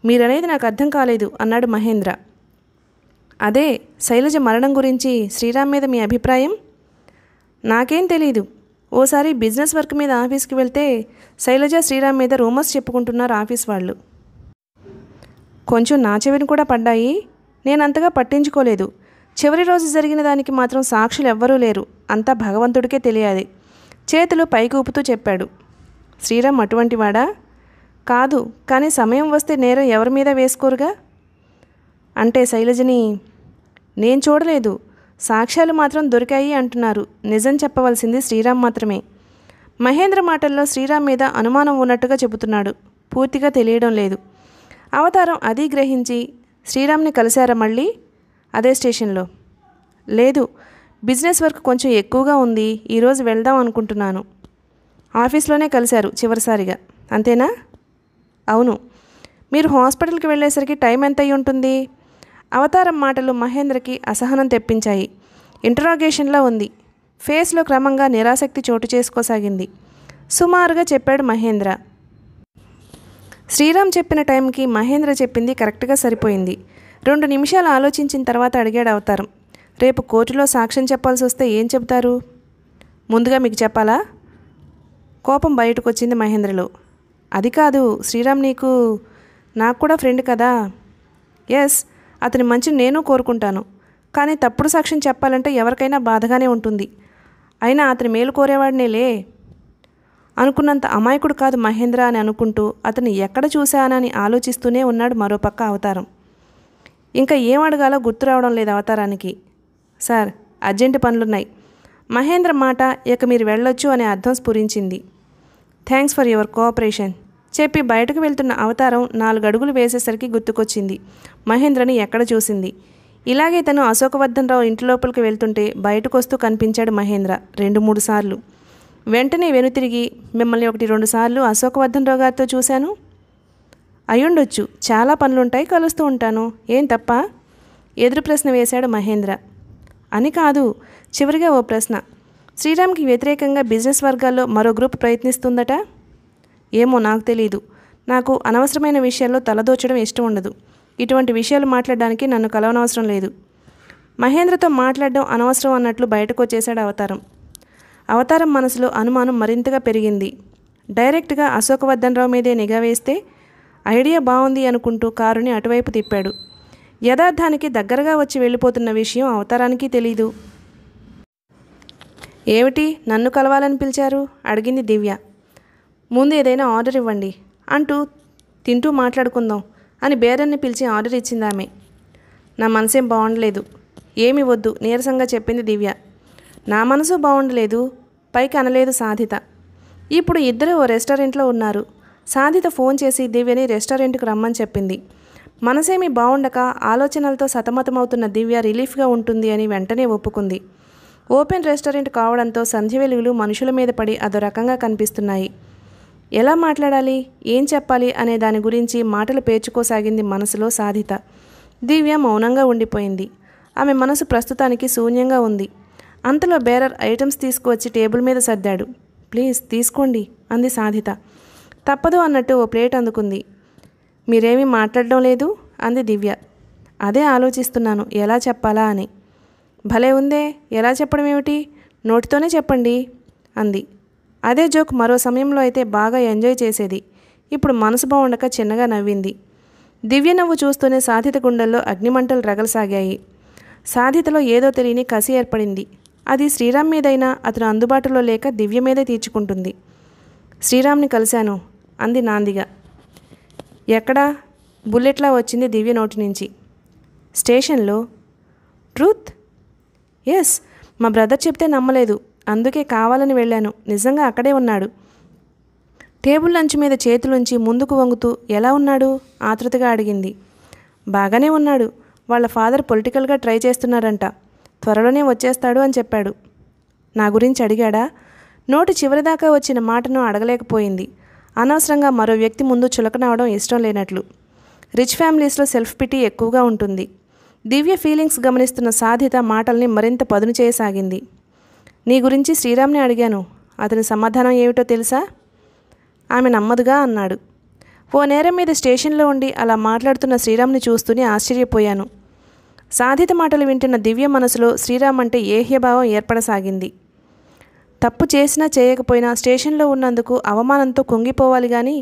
మీరనేది నాకు అర్థం కాలేదు అన్నాడు మహేంద్ర అదే శైలజ మరణం గురించి శ్రీరామ్ మీద మీ అభిప్రాయం నాకేం తెలీదు ఓసారి బిజినెస్ వర్క్ మీద ఆఫీస్కి వెళ్తే శైలజ శ్రీరామ్ మీద రూమర్స్ చెప్పుకుంటున్నారు ఆఫీస్ వాళ్ళు కొంచెం నా చెవిని కూడా పడ్డాయి నేను అంతగా పట్టించుకోలేదు చివరి రోజు జరిగిన దానికి మాత్రం సాక్షులు ఎవ్వరూ లేరు అంతా భగవంతుడికే తెలియాలి చేతులు పైకి ఊపుతూ చెప్పాడు శ్రీరామ్ అటువంటివాడా కాదు కానీ సమయం వస్తే నేరం ఎవరి మీద వేసుకోరుగా అంటే శైలజని నేను చూడలేదు సాక్ష్యాలు మాత్రం దొరికాయి అంటున్నారు నిజం చెప్పవలసింది శ్రీరామ్ మాత్రమే మహేంద్ర మాటల్లో శ్రీరామ్ మీద అనుమానం ఉన్నట్టుగా చెబుతున్నాడు పూర్తిగా తెలియడం లేదు అవతారం అది గ్రహించి శ్రీరామ్ని కలిశారా మళ్ళీ అదే స్టేషన్లో లేదు బిజినెస్ వర్క్ కొంచెం ఎక్కువగా ఉంది ఈరోజు వెళ్దాం అనుకుంటున్నాను ఆఫీస్లోనే కలిశారు చివరిసారిగా అంతేనా అవును మీరు హాస్పిటల్కి వెళ్ళేసరికి టైం ఎంత అయి ఉంటుంది అవతారం మాటలు మహేంద్రకి అసహనం తెప్పించాయి ఇంటరాగేషన్లా ఉంది ఫేస్లో క్రమంగా నిరాసక్తి చోటు చేసుకోసాగింది సుమారుగా చెప్పాడు మహేంద్ర శ్రీరామ్ చెప్పిన టైంకి మహేంద్ర చెప్పింది కరెక్ట్గా సరిపోయింది రెండు నిమిషాలు ఆలోచించిన తర్వాత అడిగాడు అవతారం రేపు కోర్టులో సాక్ష్యం చెప్పాల్సి వస్తే ఏం చెబుతారు ముందుగా మీకు చెప్పాలా కోపం బయటకు వచ్చింది మహేంద్రలో అది కాదు శ్రీరామ్ నీకు నాకు కూడా ఫ్రెండ్ కదా ఎస్ అతని మంచి నేను కోరుకుంటాను కానీ తప్పుడు సాక్ష్యం చెప్పాలంటే ఎవరికైనా బాధగానే ఉంటుంది అయినా అతని మేలు కోరేవాడినేలే అనుకున్నంత అమాయకుడు కాదు మహేంద్ర అని అనుకుంటూ అతన్ని ఎక్కడ చూశానని ఆలోచిస్తూనే ఉన్నాడు మరోపక్క అవతారం ఇంకా ఏం అడగాలో గుర్తు రావడం లేదు అవతారానికి సార్ అర్జెంటు పనులున్నాయి మహేంద్ర మాట ఇక మీరు వెళ్ళొచ్చు అనే అర్థం స్ఫురించింది థ్యాంక్స్ ఫర్ యువర్ కోఆపరేషన్ చెప్పి బయటకు వెళ్తున్న అవతారం నాలుగడుగులు వేసేసరికి గుర్తుకొచ్చింది మహేంద్రని ఎక్కడ చూసింది ఇలాగే తను అశోకవర్ధనరావు ఇంటి లోపలికి వెళ్తుంటే బయటకొస్తూ కనిపించాడు మహేంద్ర రెండు మూడు సార్లు వెంటనే వెనుతిరిగి మిమ్మల్ని ఒకటి రెండు సార్లు అశోకవర్ధనరావు గారితో చూశాను అయ్యుండొచ్చు చాలా పనులుంటాయి కలుస్తూ ఉంటాను ఏం తప్ప ఎదురు ప్రశ్న వేశాడు మహేంద్ర అని కాదు చివరిగా ఓ ప్రశ్న శ్రీరామ్కి వ్యతిరేకంగా బిజినెస్ వర్గాల్లో మరో గ్రూప్ ప్రయత్నిస్తుందట ఏమో నాకు తెలియదు నాకు అనవసరమైన విషయాల్లో తలదోచడం ఇష్టం ఉండదు ఇటువంటి విషయాలు మాట్లాడడానికి నన్ను కలవనవసరం లేదు మహేంద్రతో మాట్లాడడం అనవసరం అన్నట్లు బయటకు వచ్చేశాడు అవతారం అవతారం మనసులో అనుమానం మరింతగా పెరిగింది డైరెక్ట్గా అశోకవర్ధనరావు మీదే నిఘా వేస్తే ఐడియా బాగుంది అనుకుంటూ కారుని అటువైపు తిప్పాడు యథార్థానికి దగ్గరగా వచ్చి వెళ్ళిపోతున్న విషయం అవతారానికి తెలీదు ఏమిటి నన్ను కలవాలని పిలిచారు అడిగింది దివ్య ముందు ఏదైనా ఆర్డర్ ఇవ్వండి అంటూ తింటూ మాట్లాడుకుందాం అని బేరన్ని పిలిచి ఆర్డర్ ఇచ్చింది ఆమె నా మనసేం బాగుండలేదు ఏమి వద్దు నీరసంగా చెప్పింది దివ్య నా మనసు బాగుండలేదు పైకి అనలేదు సాధిత ఇప్పుడు ఇద్దరు ఓ రెస్టారెంట్లో ఉన్నారు సాధిత ఫోన్ చేసి దివ్యని రెస్టారెంట్కి రమ్మని చెప్పింది మనసేమీ బాగుండక ఆలోచనలతో సతమతమవుతున్న దివ్య రిలీఫ్గా ఉంటుంది అని వెంటనే ఒప్పుకుంది ఓపెన్ రెస్టారెంట్ కావడంతో సంధ్య వెలుగులు మనుషుల మీద పడి అదో రకంగా కనిపిస్తున్నాయి ఎలా మాట్లాడాలి ఏం చెప్పాలి అనే దాని గురించి మాటలు పేర్చుకోసాగింది మనసులో సాధిత దివ్య మౌనంగా ఉండిపోయింది ఆమె మనసు ప్రస్తుతానికి శూన్యంగా ఉంది అంతలో బేరర్ ఐటమ్స్ తీసుకువచ్చి టేబుల్ మీద సర్దాడు ప్లీజ్ తీసుకోండి అంది సాధిత తప్పదు అన్నట్టు ఓ ప్లేట్ అందుకుంది మీరేమీ మాట్లాడడం లేదు అంది దివ్య అదే ఆలోచిస్తున్నాను ఎలా చెప్పాలా అని భలే ఉందే ఎలా చెప్పడం ఏమిటి నోటితోనే చెప్పండి అంది అదే జోక్ మరో సమయంలో అయితే బాగా ఎంజాయ్ చేసేది ఇప్పుడు మనసు బాగుండక చిన్నగా నవ్వింది దివ్య నవ్వు చూస్తూనే సాధిత గుండెల్లో అగ్నిమంటలు రగలసాగాయి సాధితలో ఏదో తెలియని కసి ఏర్పడింది అది శ్రీరామ్ మీదైనా అతను అందుబాటులో లేక దివ్య మీదే తీర్చుకుంటుంది శ్రీరామ్ని కలిశాను అంది నాందిగా ఎక్కడా బుల్లెట్లా వచ్చింది దివ్య నోటి నుంచి స్టేషన్లో ట్రూత్ ఎస్ మా బ్రదర్ చెప్తే నమ్మలేదు అందుకే కావాలని వెళ్ళాను నిజంగా అక్కడే ఉన్నాడు టేబుల్ లంచ్ మీద చేతులుంచి ముందుకు వంగుతూ ఎలా ఉన్నాడు ఆతృతగా అడిగింది బాగానే ఉన్నాడు వాళ్ళ ఫాదర్ పొలిటికల్గా ట్రై చేస్తున్నారంట త్వరలోనే వచ్చేస్తాడు అని చెప్పాడు నా గురించి అడిగాడా నోటి చివరిదాకా వచ్చిన మాటను అడగలేకపోయింది అనవసరంగా మరో వ్యక్తి ముందు చులకనవడం ఇష్టం లేనట్లు రిచ్ ఫ్యామిలీస్లో సెల్ఫ్ పిటీ ఎక్కువగా ఉంటుంది దివ్య ఫీలింగ్స్ గమనిస్తున్న సాధిత మాటల్ని మరింత పదును చేయసాగింది నీ గురించి శ్రీరామ్ని అడిగాను అతని సమాధానం ఏమిటో తెలుసా ఆమె నమ్మదుగా అన్నాడు ఓ నేరం మీద స్టేషన్లో ఉండి అలా మాట్లాడుతున్న శ్రీరామ్ని చూస్తూనే ఆశ్చర్యపోయాను సాధిత మాటలు వింటున్న దివ్య మనసులో శ్రీరామ్ అంటే ఏహ్యభావం ఏర్పడసాగింది తప్పు చేసినా చేయకపోయినా స్టేషన్లో ఉన్నందుకు అవమానంతో కుంగిపోవాలి కానీ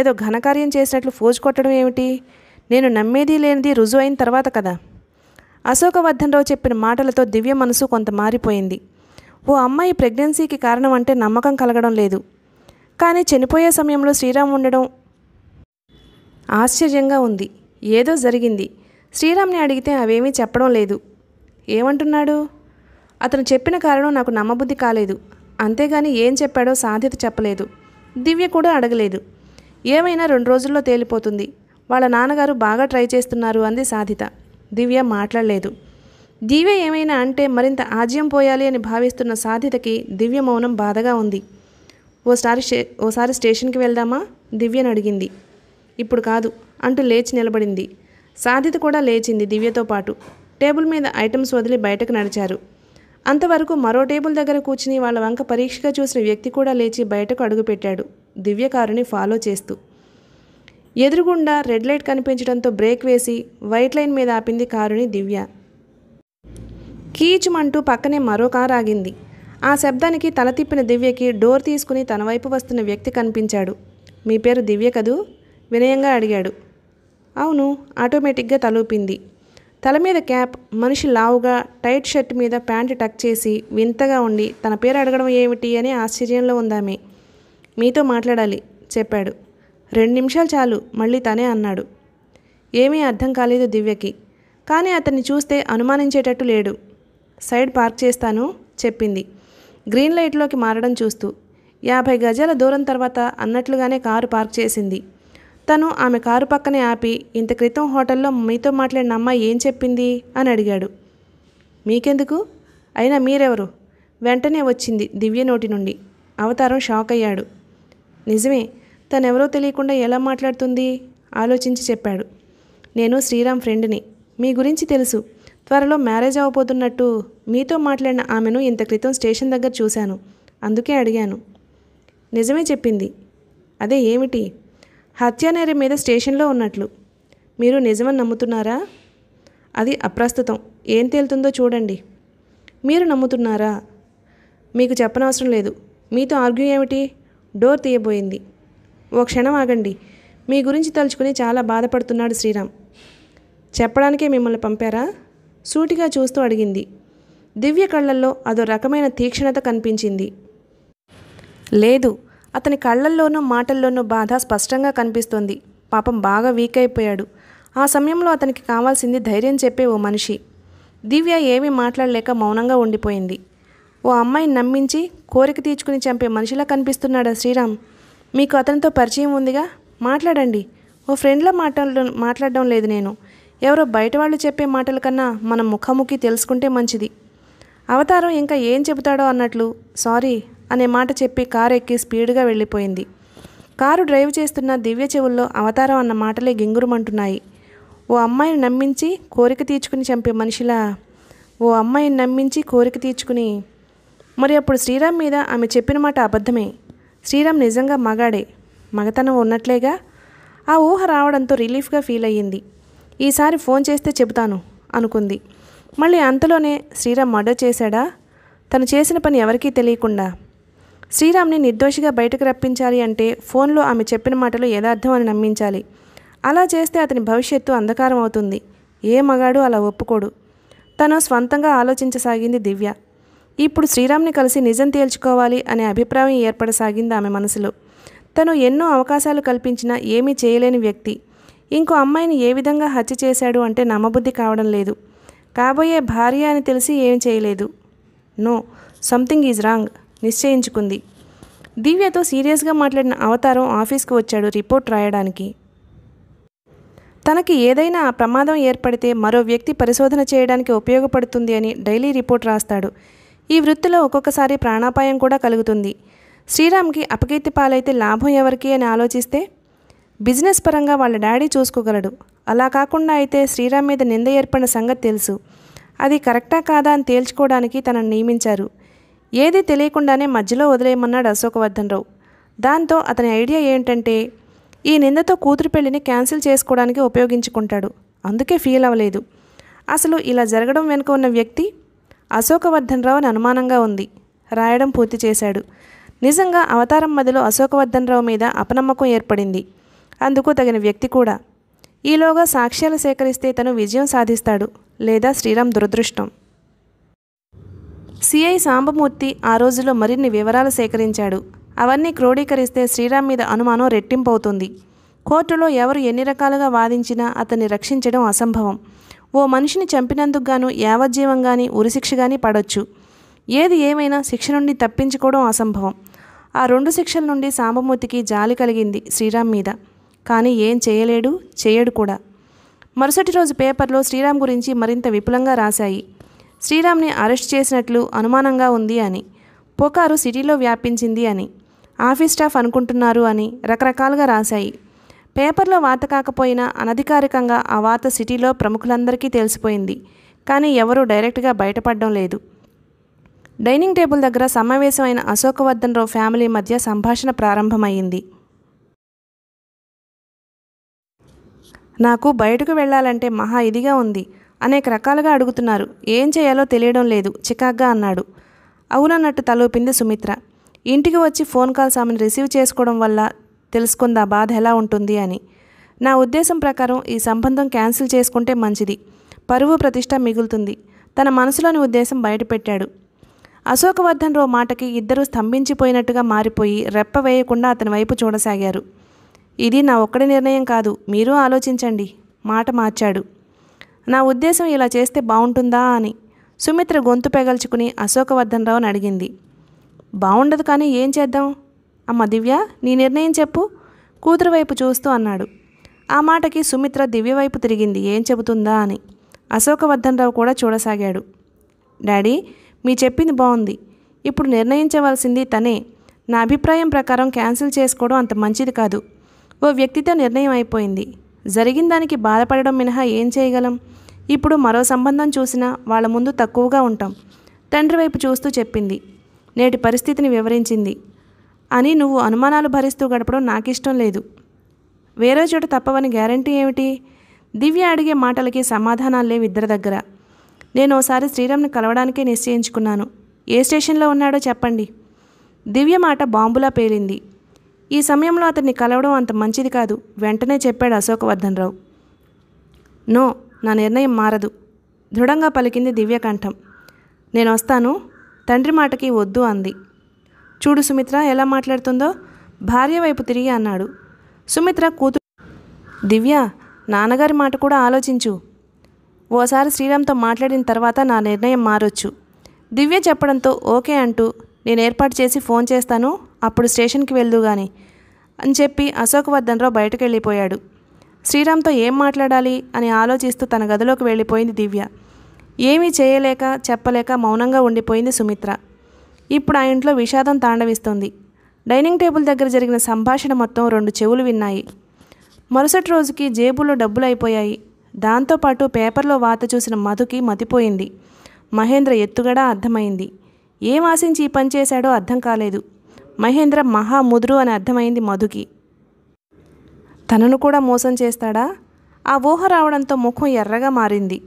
ఏదో ఘనకార్యం చేసినట్లు ఫోజు కొట్టడం ఏమిటి నేను నమ్మేది లేనిది రుజువు అయిన తర్వాత కదా అశోకవర్ధన్ రావు చెప్పిన మాటలతో దివ్య మనసు కొంత మారిపోయింది ఓ అమ్మాయి ప్రెగ్నెన్సీకి కారణం అంటే నమ్మకం కలగడం లేదు కానీ చనిపోయే సమయంలో శ్రీరామ్ ఉండడం ఆశ్చర్యంగా ఉంది ఏదో జరిగింది శ్రీరామ్ని అడిగితే అవేమీ చెప్పడం లేదు ఏమంటున్నాడు అతను చెప్పిన కారణం నాకు నమ్మబుద్ధి కాలేదు అంతేగాని ఏం చెప్పాడో సాధ్యత చెప్పలేదు దివ్య కూడా అడగలేదు ఏమైనా రెండు రోజుల్లో తేలిపోతుంది వాళ్ళ నాన్నగారు బాగా ట్రై చేస్తున్నారు అంది సాధిత దివ్య మాట్లాడలేదు దివ్య ఏమైనా అంటే మరింత ఆజ్యం పోయాలి అని భావిస్తున్న సాధితకి దివ్య మౌనం బాధగా ఉంది ఓసారి ఓసారి స్టేషన్కి వెళ్దామా దివ్యను అడిగింది ఇప్పుడు కాదు అంటూ లేచి నిలబడింది సాధిత కూడా లేచింది దివ్యతో పాటు టేబుల్ మీద ఐటమ్స్ వదిలి బయటకు నడిచారు అంతవరకు మరో టేబుల్ దగ్గర కూర్చుని వాళ్ళ వంక పరీక్షగా చూసిన వ్యక్తి కూడా లేచి బయటకు అడుగుపెట్టాడు దివ్య కారుని ఫాలో చేస్తూ ఎదురుగుండా రెడ్ లైట్ కనిపించడంతో బ్రేక్ వేసి వైట్ లైన్ మీద ఆపింది కారుని దివ్య కీచుమంటూ పక్కనే మరో కారు ఆగింది ఆ శబ్దానికి తల తిప్పిన దివ్యకి డోర్ తీసుకుని తన వైపు వస్తున్న వ్యక్తి కనిపించాడు మీ పేరు దివ్య కదూ వినయంగా అడిగాడు అవును ఆటోమేటిక్గా తలూపింది తల మీద క్యాప్ మనిషి లావుగా టైట్ షర్ట్ మీద ప్యాంట్ టక్ చేసి వింతగా ఉండి తన పేరు అడగడం ఏమిటి అని ఆశ్చర్యంలో ఉందామే మీతో మాట్లాడాలి చెప్పాడు రెండు నిమిషాలు చాలు మళ్ళీ తనే అన్నాడు ఏమీ అర్థం కాలేదు దివ్యకి కానీ అతన్ని చూస్తే అనుమానించేటట్టు లేడు సైడ్ పార్క్ చేస్తాను చెప్పింది గ్రీన్ లైట్లోకి మారడం చూస్తూ యాభై గజాల దూరం తర్వాత అన్నట్లుగానే కారు పార్క్ చేసింది తను ఆమె కారు పక్కనే ఆపి ఇంత క్రితం హోటల్లో మీతో మాట్లాడిన అమ్మాయి ఏం చెప్పింది అని అడిగాడు మీకెందుకు అయినా మీరెవరు వెంటనే వచ్చింది దివ్య నోటి నుండి అవతారం షాక్ అయ్యాడు నిజమే తనెవరో తెలియకుండా ఎలా మాట్లాడుతుంది ఆలోచించి చెప్పాడు నేను శ్రీరామ్ ఫ్రెండ్ని మీ గురించి తెలుసు త్వరలో మ్యారేజ్ అవ్వబోతున్నట్టు మీతో మాట్లాడిన ఆమెను ఇంత క్రితం స్టేషన్ దగ్గర చూశాను అందుకే అడిగాను నిజమే చెప్పింది అదే ఏమిటి హత్యానేరం మీద స్టేషన్లో ఉన్నట్లు మీరు నిజమని నమ్ముతున్నారా అది అప్రస్తుతం ఏం తేలుతుందో చూడండి మీరు నమ్ముతున్నారా మీకు చెప్పనవసరం లేదు మీతో ఆర్గ్యూ ఏమిటి డోర్ తీయబోయింది ఓ క్షణం ఆగండి మీ గురించి తలుచుకుని చాలా బాధపడుతున్నాడు శ్రీరామ్ చెప్పడానికే మిమ్మల్ని పంపారా సూటిగా చూస్తూ అడిగింది దివ్య కళ్ళల్లో అదో రకమైన తీక్షణత కనిపించింది లేదు అతని కళ్ళల్లోనూ మాటల్లోనూ బాధ స్పష్టంగా కనిపిస్తోంది పాపం బాగా వీక్ అయిపోయాడు ఆ సమయంలో అతనికి కావాల్సింది ధైర్యం చెప్పే ఓ మనిషి దివ్య ఏమీ మాట్లాడలేక మౌనంగా ఉండిపోయింది ఓ అమ్మాయిని నమ్మించి కోరిక తీర్చుకుని చంపే మనిషిలా కనిపిస్తున్నాడా శ్రీరామ్ మీకు అతనితో పరిచయం ఉందిగా మాట్లాడండి ఓ ఫ్రెండ్లో మాట్లాడడం లేదు నేను ఎవరో బయట వాళ్ళు చెప్పే మాటల కన్నా మనం ముఖాముఖి తెలుసుకుంటే మంచిది అవతారం ఇంకా ఏం చెబుతాడో అన్నట్లు సారీ అనే మాట చెప్పి కారు ఎక్కి స్పీడ్గా వెళ్ళిపోయింది కారు డ్రైవ్ చేస్తున్న దివ్య చెవుల్లో అవతారం అన్న మాటలే గింగురుమంటున్నాయి ఓ అమ్మాయిని నమ్మించి కోరిక తీర్చుకుని చంపే మనిషిలా ఓ అమ్మాయిని నమ్మించి కోరిక తీర్చుకుని మరి అప్పుడు శ్రీరామ్ మీద ఆమె చెప్పిన మాట అబద్ధమే శ్రీరామ్ నిజంగా మగాడే మగతనం ఉన్నట్లేగా ఆ ఊహ రావడంతో రిలీఫ్గా ఫీల్ అయ్యింది ఈసారి ఫోన్ చేస్తే చెబుతాను అనుకుంది మళ్ళీ అంతలోనే శ్రీరామ్ మర్డర్ చేశాడా తను చేసిన పని ఎవరికీ తెలియకుండా శ్రీరామ్ని నిర్దోషిగా బయటకు రప్పించాలి అంటే ఫోన్లో ఆమె చెప్పిన మాటలు యథార్థం అని నమ్మించాలి అలా చేస్తే అతని భవిష్యత్తు అంధకారం అవుతుంది ఏ మగాడు అలా ఒప్పుకోడు తను స్వంతంగా ఆలోచించసాగింది దివ్య ఇప్పుడు శ్రీరామ్ని కలిసి నిజం తేల్చుకోవాలి అనే అభిప్రాయం ఏర్పడసాగింది ఆమె మనసులో తను ఎన్నో అవకాశాలు కల్పించినా ఏమీ చేయలేని వ్యక్తి ఇంకో అమ్మాయిని ఏ విధంగా హత్య చేశాడు అంటే నమ్మబుద్ధి కావడం లేదు కాబోయే భార్య అని తెలిసి ఏం చేయలేదు నో సంథింగ్ ఈజ్ రాంగ్ నిశ్చయించుకుంది దివ్యతో సీరియస్గా మాట్లాడిన అవతారం ఆఫీస్కి వచ్చాడు రిపోర్ట్ రాయడానికి తనకి ఏదైనా ప్రమాదం ఏర్పడితే మరో వ్యక్తి పరిశోధన చేయడానికి ఉపయోగపడుతుంది అని డైలీ రిపోర్ట్ రాస్తాడు ఈ వృత్తిలో ఒక్కొక్కసారి ప్రాణాపాయం కూడా కలుగుతుంది శ్రీరామ్కి అపకీర్తి పాలైతే లాభం ఎవరికి అని ఆలోచిస్తే బిజినెస్ పరంగా వాళ్ళ డాడీ చూసుకోగలడు అలా కాకుండా అయితే శ్రీరామ్ మీద నింద ఏర్పడిన సంగతి తెలుసు అది కరెక్టా కాదా అని తేల్చుకోవడానికి తనను నియమించారు ఏది తెలియకుండానే మధ్యలో వదిలేయమన్నాడు అశోకవర్ధన్ రావు దాంతో అతని ఐడియా ఏంటంటే ఈ నిందతో కూతురు పెళ్లిని క్యాన్సిల్ చేసుకోవడానికి ఉపయోగించుకుంటాడు అందుకే ఫీల్ అవ్వలేదు అసలు ఇలా జరగడం వెనుక ఉన్న వ్యక్తి అశోకవర్ధన్ రావు అని అనుమానంగా ఉంది రాయడం పూర్తి చేశాడు నిజంగా అవతారం మధ్యలో అశోకవర్ధన్ రావు మీద అపనమ్మకం ఏర్పడింది అందుకు తగిన వ్యక్తి కూడా ఈలోగా సాక్ష్యాలు సేకరిస్తే తను విజయం సాధిస్తాడు లేదా శ్రీరామ్ దురదృష్టం సిఐ సాంబమూర్తి ఆ రోజులో మరిన్ని వివరాలు సేకరించాడు అవన్నీ క్రోడీకరిస్తే శ్రీరామ్ మీద అనుమానం రెట్టింపవుతుంది కోర్టులో ఎవరు ఎన్ని రకాలుగా వాదించినా అతన్ని రక్షించడం అసంభవం ఓ మనిషిని చంపినందుకు గాను యావజ్జీవం ఉరిశిక్ష కానీ పడొచ్చు ఏది ఏమైనా శిక్ష నుండి తప్పించుకోవడం అసంభవం ఆ రెండు శిక్షల నుండి సాంబమూర్తికి జాలి కలిగింది శ్రీరామ్ మీద కానీ ఏం చేయలేడు చేయడు కూడా మరుసటి రోజు పేపర్లో శ్రీరామ్ గురించి మరింత విపులంగా రాశాయి శ్రీరామ్ని అరెస్ట్ చేసినట్లు అనుమానంగా ఉంది అని పోకారు సిటీలో వ్యాపించింది అని ఆఫీస్ స్టాఫ్ అనుకుంటున్నారు అని రకరకాలుగా రాశాయి పేపర్లో వార్త కాకపోయినా అనధికారికంగా ఆ వార్త సిటీలో ప్రముఖులందరికీ తెలిసిపోయింది కానీ ఎవరూ డైరెక్ట్గా బయటపడడం లేదు డైనింగ్ టేబుల్ దగ్గర సమావేశమైన అశోకవర్ధన్ రావు ఫ్యామిలీ మధ్య సంభాషణ ప్రారంభమైంది నాకు బయటకు వెళ్ళాలంటే మహా ఇదిగా ఉంది అనేక రకాలుగా అడుగుతున్నారు ఏం చేయాలో తెలియడం లేదు చికాగ్గా అన్నాడు అవునన్నట్టు తలూపింది సుమిత్ర ఇంటికి వచ్చి ఫోన్ కాల్స్ ఆమెను రిసీవ్ చేసుకోవడం వల్ల తెలుసుకుందా బాధ ఎలా ఉంటుంది అని నా ఉద్దేశం ప్రకారం ఈ సంబంధం క్యాన్సిల్ చేసుకుంటే మంచిది పరువు ప్రతిష్ట మిగులుతుంది తన మనసులోని ఉద్దేశం బయటపెట్టాడు అశోకవర్ధన్ రో మాటకి ఇద్దరూ స్తంభించిపోయినట్టుగా మారిపోయి రెప్ప వేయకుండా అతని వైపు చూడసాగారు ఇది నా ఒక్కడి నిర్ణయం కాదు మీరు ఆలోచించండి మాట మార్చాడు నా ఉద్దేశం ఇలా చేస్తే బాగుంటుందా అని సుమిత్ర గొంతు పెగల్చుకుని అశోకవర్ధనరావుని అడిగింది బాగుండదు కానీ ఏం చేద్దాం అమ్మ దివ్య నీ నిర్ణయం చెప్పు కూతురు వైపు చూస్తూ అన్నాడు ఆ మాటకి సుమిత్ర దివ్య వైపు తిరిగింది ఏం చెబుతుందా అని అశోకవర్ధనరావు కూడా చూడసాగాడు డాడీ మీ చెప్పింది బాగుంది ఇప్పుడు నిర్ణయించవలసింది తనే నా అభిప్రాయం ప్రకారం క్యాన్సిల్ చేసుకోవడం అంత మంచిది కాదు ఓ వ్యక్తితో నిర్ణయం అయిపోయింది జరిగిన దానికి బాధపడడం మినహా ఏం చేయగలం ఇప్పుడు మరో సంబంధం చూసినా వాళ్ళ ముందు తక్కువగా ఉంటాం తండ్రి వైపు చూస్తూ చెప్పింది నేటి పరిస్థితిని వివరించింది అని నువ్వు అనుమానాలు భరిస్తూ గడపడం నాకు ఇష్టం లేదు వేరే చోట తప్పవని గ్యారంటీ ఏమిటి దివ్య అడిగే మాటలకి సమాధానాలు లేవు ఇద్దరి దగ్గర నేను ఓసారి శ్రీరామ్ని కలవడానికే నిశ్చయించుకున్నాను ఏ స్టేషన్లో ఉన్నాడో చెప్పండి దివ్య మాట బాంబులా పేలింది ఈ సమయంలో అతన్ని కలవడం అంత మంచిది కాదు వెంటనే చెప్పాడు అశోకవర్ధన్ రావు నో నా నిర్ణయం మారదు దృఢంగా పలికింది దివ్యకంఠం నేను వస్తాను తండ్రి మాటకి వద్దు అంది చూడు సుమిత్ర ఎలా మాట్లాడుతుందో భార్య వైపు తిరిగి అన్నాడు సుమిత్ర కూతురు దివ్య నాన్నగారి మాట కూడా ఆలోచించు ఓసారి శ్రీరామ్తో మాట్లాడిన తర్వాత నా నిర్ణయం మారొచ్చు దివ్య చెప్పడంతో ఓకే అంటూ నేను ఏర్పాటు చేసి ఫోన్ చేస్తాను అప్పుడు స్టేషన్కి వెళ్దు గాని అని చెప్పి అశోక్ రావు బయటకు వెళ్ళిపోయాడు శ్రీరామ్తో ఏం మాట్లాడాలి అని ఆలోచిస్తూ తన గదిలోకి వెళ్ళిపోయింది దివ్య ఏమీ చేయలేక చెప్పలేక మౌనంగా ఉండిపోయింది సుమిత్ర ఇప్పుడు ఆ ఇంట్లో విషాదం తాండవిస్తుంది డైనింగ్ టేబుల్ దగ్గర జరిగిన సంభాషణ మొత్తం రెండు చెవులు విన్నాయి మరుసటి రోజుకి జేబులో డబ్బులు అయిపోయాయి దాంతోపాటు పేపర్లో వాత చూసిన మధుకి మతిపోయింది మహేంద్ర ఎత్తుగడా అర్థమైంది ఏం ఆశించి ఈ పని చేశాడో అర్థం కాలేదు మహేంద్ర మహా ముదురు అని అర్థమైంది మధుకి తనను కూడా మోసం చేస్తాడా ఆ ఊహ రావడంతో ముఖం ఎర్రగా మారింది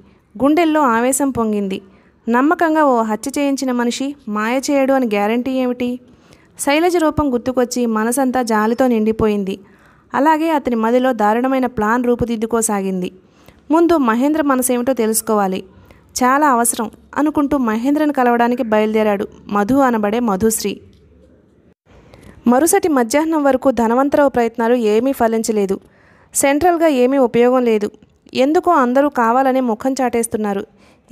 గుండెల్లో ఆవేశం పొంగింది నమ్మకంగా ఓ హత్య చేయించిన మనిషి మాయ చేయడు అని గ్యారంటీ ఏమిటి శైలజ రూపం గుర్తుకొచ్చి మనసంతా జాలితో నిండిపోయింది అలాగే అతని మదిలో దారుణమైన ప్లాన్ రూపుదిద్దుకోసాగింది ముందు మహేంద్ర మనసేమిటో తెలుసుకోవాలి చాలా అవసరం అనుకుంటూ మహేంద్రను కలవడానికి బయలుదేరాడు మధు అనబడే మధుశ్రీ మరుసటి మధ్యాహ్నం వరకు ధనవంతరావు ప్రయత్నాలు ఏమీ ఫలించలేదు సెంట్రల్గా ఏమీ ఉపయోగం లేదు ఎందుకో అందరూ కావాలని ముఖం చాటేస్తున్నారు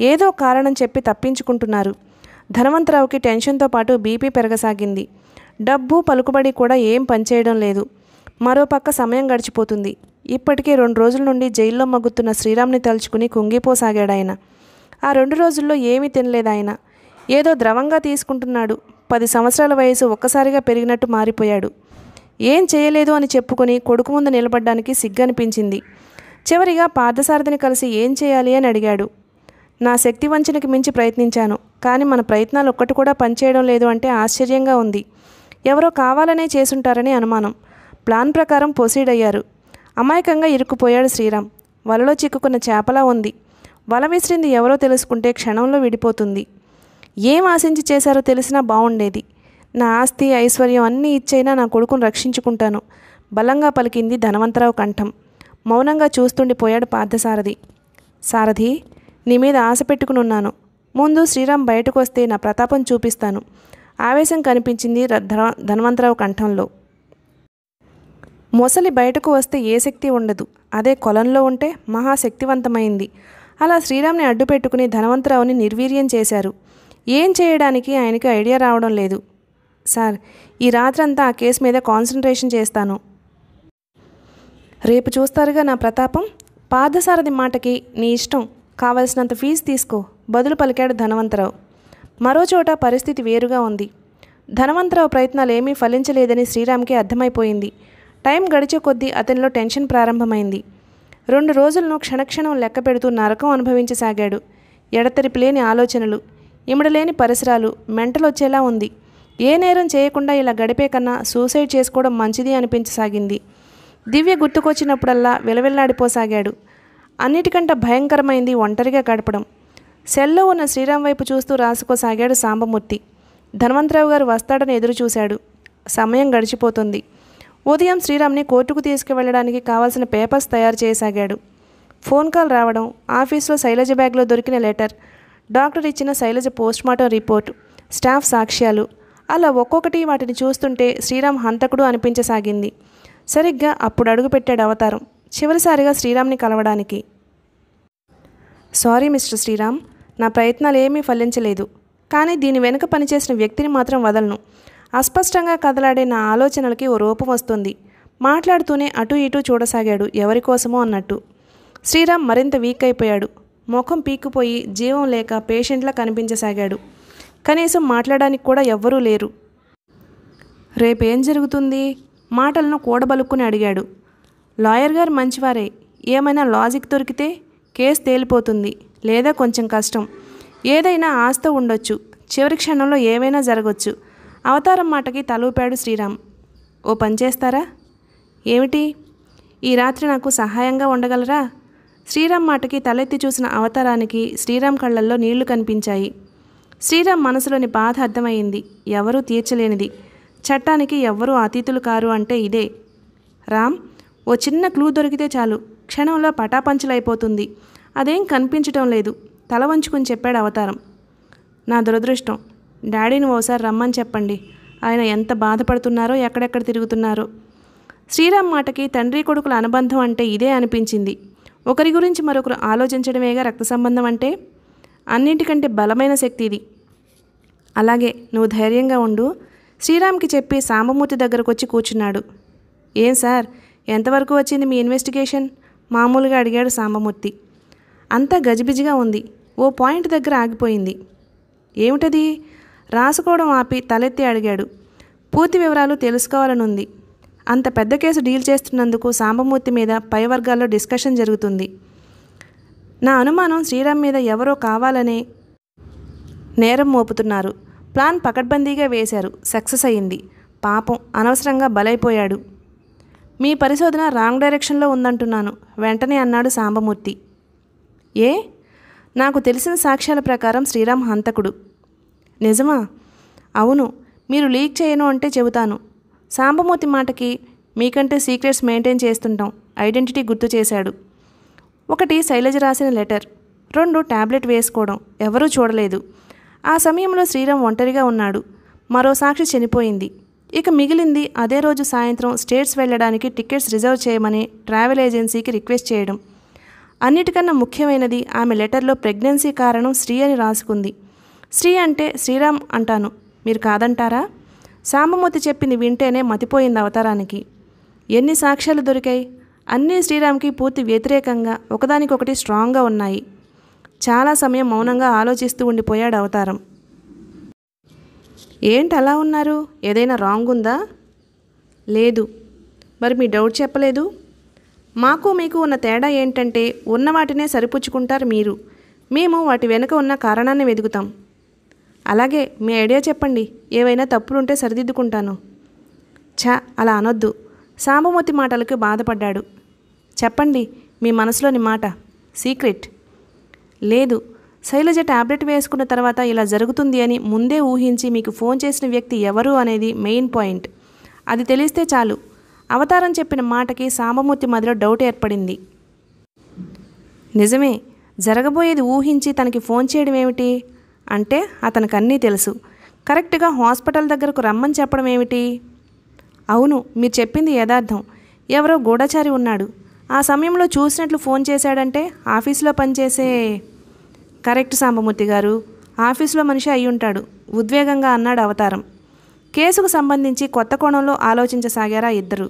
ఏదో కారణం చెప్పి తప్పించుకుంటున్నారు ధనవంతరావుకి టెన్షన్తో పాటు బీపీ పెరగసాగింది డబ్బు పలుకుబడి కూడా ఏం పనిచేయడం లేదు మరోపక్క సమయం గడిచిపోతుంది ఇప్పటికే రెండు రోజుల నుండి జైల్లో మగ్గుతున్న శ్రీరామ్ని తలుచుకుని కుంగిపోసాగాడు ఆయన ఆ రెండు రోజుల్లో ఏమీ తినలేదు ఏదో ద్రవంగా తీసుకుంటున్నాడు పది సంవత్సరాల వయసు ఒక్కసారిగా పెరిగినట్టు మారిపోయాడు ఏం చేయలేదు అని చెప్పుకొని కొడుకు ముందు నిలబడ్డానికి సిగ్గనిపించింది చివరిగా పార్థసారథిని కలిసి ఏం చేయాలి అని అడిగాడు నా శక్తి వంచనకి మించి ప్రయత్నించాను కానీ మన ప్రయత్నాలు ఒక్కటి కూడా పనిచేయడం లేదు అంటే ఆశ్చర్యంగా ఉంది ఎవరో కావాలనే చేసుంటారని అనుమానం ప్లాన్ ప్రకారం ప్రొసీడ్ అయ్యారు అమాయకంగా ఇరుక్కుపోయాడు శ్రీరామ్ వలలో చిక్కుకున్న చేపలా ఉంది వల విసిరింది ఎవరో తెలుసుకుంటే క్షణంలో విడిపోతుంది ఏం ఆశించి చేశారో తెలిసినా బాగుండేది నా ఆస్తి ఐశ్వర్యం అన్నీ ఇచ్చైనా నా కొడుకును రక్షించుకుంటాను బలంగా పలికింది ధనవంతరావు కంఠం మౌనంగా చూస్తుండిపోయాడు పార్థసారథి సారథి నీ మీద ఆశ పెట్టుకునున్నాను ముందు శ్రీరామ్ బయటకు వస్తే నా ప్రతాపం చూపిస్తాను ఆవేశం కనిపించింది ధనవంతరావు కంఠంలో మొసలి బయటకు వస్తే ఏ శక్తి ఉండదు అదే కొలంలో ఉంటే మహాశక్తివంతమైంది అలా శ్రీరామ్ని అడ్డుపెట్టుకుని ధనవంతరావుని నిర్వీర్యం చేశారు ఏం చేయడానికి ఆయనకి ఐడియా రావడం లేదు సార్ ఈ రాత్రంతా ఆ కేసు మీద కాన్సన్ట్రేషన్ చేస్తాను రేపు చూస్తారుగా నా ప్రతాపం పార్థసారథి మాటకి నీ ఇష్టం కావలసినంత ఫీజు తీసుకో బదులు పలికాడు ధనవంతరావు మరోచోట పరిస్థితి వేరుగా ఉంది ధనవంతరావు ప్రయత్నాలు ఏమీ ఫలించలేదని శ్రీరామ్కి అర్థమైపోయింది టైం గడిచే కొద్దీ అతనిలో టెన్షన్ ప్రారంభమైంది రెండు రోజులను క్షణక్షణం లెక్క పెడుతూ నరకం అనుభవించసాగాడు ఎడతెరిపి లేని ఆలోచనలు ఇమడలేని పరిసరాలు మెంటలొచ్చేలా ఉంది ఏ నేరం చేయకుండా ఇలా గడిపే కన్నా సూసైడ్ చేసుకోవడం మంచిది అనిపించసాగింది దివ్య గుర్తుకొచ్చినప్పుడల్లా విలవిల్లాడిపోసాగాడు అన్నిటికంట భయంకరమైంది ఒంటరిగా గడపడం సెల్లో ఉన్న శ్రీరామ్ వైపు చూస్తూ రాసుకోసాగాడు సాంబమూర్తి ధన్వంతరావు గారు వస్తాడని ఎదురు చూశాడు సమయం గడిచిపోతుంది ఉదయం శ్రీరామ్ని కోర్టుకు తీసుకువెళ్ళడానికి కావాల్సిన పేపర్స్ తయారు చేయసాగాడు ఫోన్ కాల్ రావడం ఆఫీస్లో శైలజ బ్యాగ్లో దొరికిన లెటర్ డాక్టర్ ఇచ్చిన శైలజ పోస్ట్మార్టం రిపోర్ట్ స్టాఫ్ సాక్ష్యాలు అలా ఒక్కొక్కటి వాటిని చూస్తుంటే శ్రీరామ్ హంతకుడు అనిపించసాగింది సరిగ్గా అప్పుడు అడుగుపెట్టాడు అవతారం చివరిసారిగా శ్రీరామ్ని కలవడానికి సారీ మిస్టర్ శ్రీరామ్ నా ప్రయత్నాలు ఏమీ ఫలించలేదు కానీ దీని వెనుక పనిచేసిన వ్యక్తిని మాత్రం వదలను అస్పష్టంగా కదలాడే నా ఆలోచనలకి ఓ రూపం వస్తుంది మాట్లాడుతూనే అటు ఇటూ చూడసాగాడు ఎవరికోసమో అన్నట్టు శ్రీరామ్ మరింత వీక్ అయిపోయాడు ముఖం పీక్కుపోయి జీవం లేక పేషెంట్లా కనిపించసాగాడు కనీసం మాట్లాడడానికి కూడా ఎవ్వరూ లేరు రేపేం జరుగుతుంది మాటలను కూడబలుక్కుని అడిగాడు లాయర్ గారు మంచివారే ఏమైనా లాజిక్ దొరికితే కేసు తేలిపోతుంది లేదా కొంచెం కష్టం ఏదైనా ఆస్థ ఉండొచ్చు చివరి క్షణంలో ఏమైనా జరగవచ్చు అవతారం మాటకి తలూపాడు శ్రీరామ్ ఓ పని చేస్తారా ఏమిటి ఈ రాత్రి నాకు సహాయంగా ఉండగలరా శ్రీరామ్ మాటకి తలెత్తి చూసిన అవతారానికి శ్రీరామ్ కళ్ళల్లో నీళ్లు కనిపించాయి శ్రీరామ్ మనసులోని బాధ అర్థమైంది ఎవరూ తీర్చలేనిది చట్టానికి ఎవ్వరూ అతీతులు కారు అంటే ఇదే రామ్ ఓ చిన్న క్లూ దొరికితే చాలు క్షణంలో పటాపంచలైపోతుంది అదేం కనిపించటం లేదు తల వంచుకుని చెప్పాడు అవతారం నా దురదృష్టం డాడీని ఓసారి రమ్మని చెప్పండి ఆయన ఎంత బాధపడుతున్నారో ఎక్కడెక్కడ తిరుగుతున్నారో శ్రీరామ్ మాటకి తండ్రి కొడుకుల అనుబంధం అంటే ఇదే అనిపించింది ఒకరి గురించి మరొకరు ఆలోచించడమేగా రక్త సంబంధం అంటే అన్నింటికంటే బలమైన శక్తి ఇది అలాగే నువ్వు ధైర్యంగా ఉండు శ్రీరామ్కి చెప్పి సాంబమూర్తి దగ్గరకు వచ్చి కూర్చున్నాడు ఏం సార్ ఎంతవరకు వచ్చింది మీ ఇన్వెస్టిగేషన్ మామూలుగా అడిగాడు సాంబమూర్తి అంతా గజిబిజిగా ఉంది ఓ పాయింట్ దగ్గర ఆగిపోయింది ఏమిటది రాసుకోవడం ఆపి తలెత్తి అడిగాడు పూర్తి వివరాలు తెలుసుకోవాలనుంది అంత పెద్ద కేసు డీల్ చేస్తున్నందుకు సాంబమూర్తి మీద పై వర్గాల్లో డిస్కషన్ జరుగుతుంది నా అనుమానం శ్రీరామ్ మీద ఎవరో కావాలనే నేరం మోపుతున్నారు ప్లాన్ పకడ్బందీగా వేశారు సక్సెస్ అయ్యింది పాపం అనవసరంగా బలైపోయాడు మీ పరిశోధన రాంగ్ డైరెక్షన్లో ఉందంటున్నాను వెంటనే అన్నాడు సాంబమూర్తి ఏ నాకు తెలిసిన సాక్ష్యాల ప్రకారం శ్రీరామ్ హంతకుడు నిజమా అవును మీరు లీక్ చేయను అంటే చెబుతాను సాంబమూర్తి మాటకి మీకంటే సీక్రెట్స్ మెయింటైన్ చేస్తుంటాం ఐడెంటిటీ గుర్తు చేశాడు ఒకటి శైలజ రాసిన లెటర్ రెండు ట్యాబ్లెట్ వేసుకోవడం ఎవరూ చూడలేదు ఆ సమయంలో శ్రీరామ్ ఒంటరిగా ఉన్నాడు మరో సాక్షి చనిపోయింది ఇక మిగిలింది అదే రోజు సాయంత్రం స్టేట్స్ వెళ్ళడానికి టికెట్స్ రిజర్వ్ చేయమని ట్రావెల్ ఏజెన్సీకి రిక్వెస్ట్ చేయడం అన్నిటికన్నా ముఖ్యమైనది ఆమె లెటర్లో ప్రెగ్నెన్సీ కారణం శ్రీ అని రాసుకుంది శ్రీ అంటే శ్రీరామ్ అంటాను మీరు కాదంటారా సాంబమూర్తి చెప్పింది వింటేనే మతిపోయింది అవతారానికి ఎన్ని సాక్ష్యాలు దొరికాయి అన్నీ శ్రీరామ్కి పూర్తి వ్యతిరేకంగా ఒకదానికొకటి స్ట్రాంగ్గా ఉన్నాయి చాలా సమయం మౌనంగా ఆలోచిస్తూ ఉండిపోయాడు అవతారం ఏంటి అలా ఉన్నారు ఏదైనా రాంగ్ ఉందా లేదు మరి మీ డౌట్ చెప్పలేదు మాకు మీకు ఉన్న తేడా ఏంటంటే ఉన్న వాటినే సరిపుచ్చుకుంటారు మీరు మేము వాటి వెనుక ఉన్న కారణాన్ని వెతుకుతాం అలాగే మీ ఐడియా చెప్పండి ఏవైనా తప్పులుంటే సరిదిద్దుకుంటాను ఛా అలా అనొద్దు సాంబమూర్తి మాటలకు బాధపడ్డాడు చెప్పండి మీ మనసులోని మాట సీక్రెట్ లేదు శైలజ టాబ్లెట్ వేసుకున్న తర్వాత ఇలా జరుగుతుంది అని ముందే ఊహించి మీకు ఫోన్ చేసిన వ్యక్తి ఎవరు అనేది మెయిన్ పాయింట్ అది తెలిస్తే చాలు అవతారం చెప్పిన మాటకి సాంబమూర్తి మధ్యలో డౌట్ ఏర్పడింది నిజమే జరగబోయేది ఊహించి తనకి ఫోన్ చేయడం ఏమిటి అంటే అతనికి అన్నీ తెలుసు కరెక్ట్గా హాస్పిటల్ దగ్గరకు రమ్మని చెప్పడం ఏమిటి అవును మీరు చెప్పింది యథార్థం ఎవరో గూఢచారి ఉన్నాడు ఆ సమయంలో చూసినట్లు ఫోన్ చేశాడంటే ఆఫీసులో పనిచేసే కరెక్ట్ సాంబమూర్తి గారు ఆఫీస్లో మనిషి అయి ఉంటాడు ఉద్వేగంగా అన్నాడు అవతారం కేసుకు సంబంధించి కొత్త కోణంలో ఆలోచించసాగారా ఇద్దరు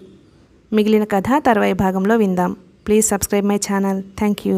మిగిలిన కథ తర్వాయి భాగంలో విందాం please subscribe my channel thank you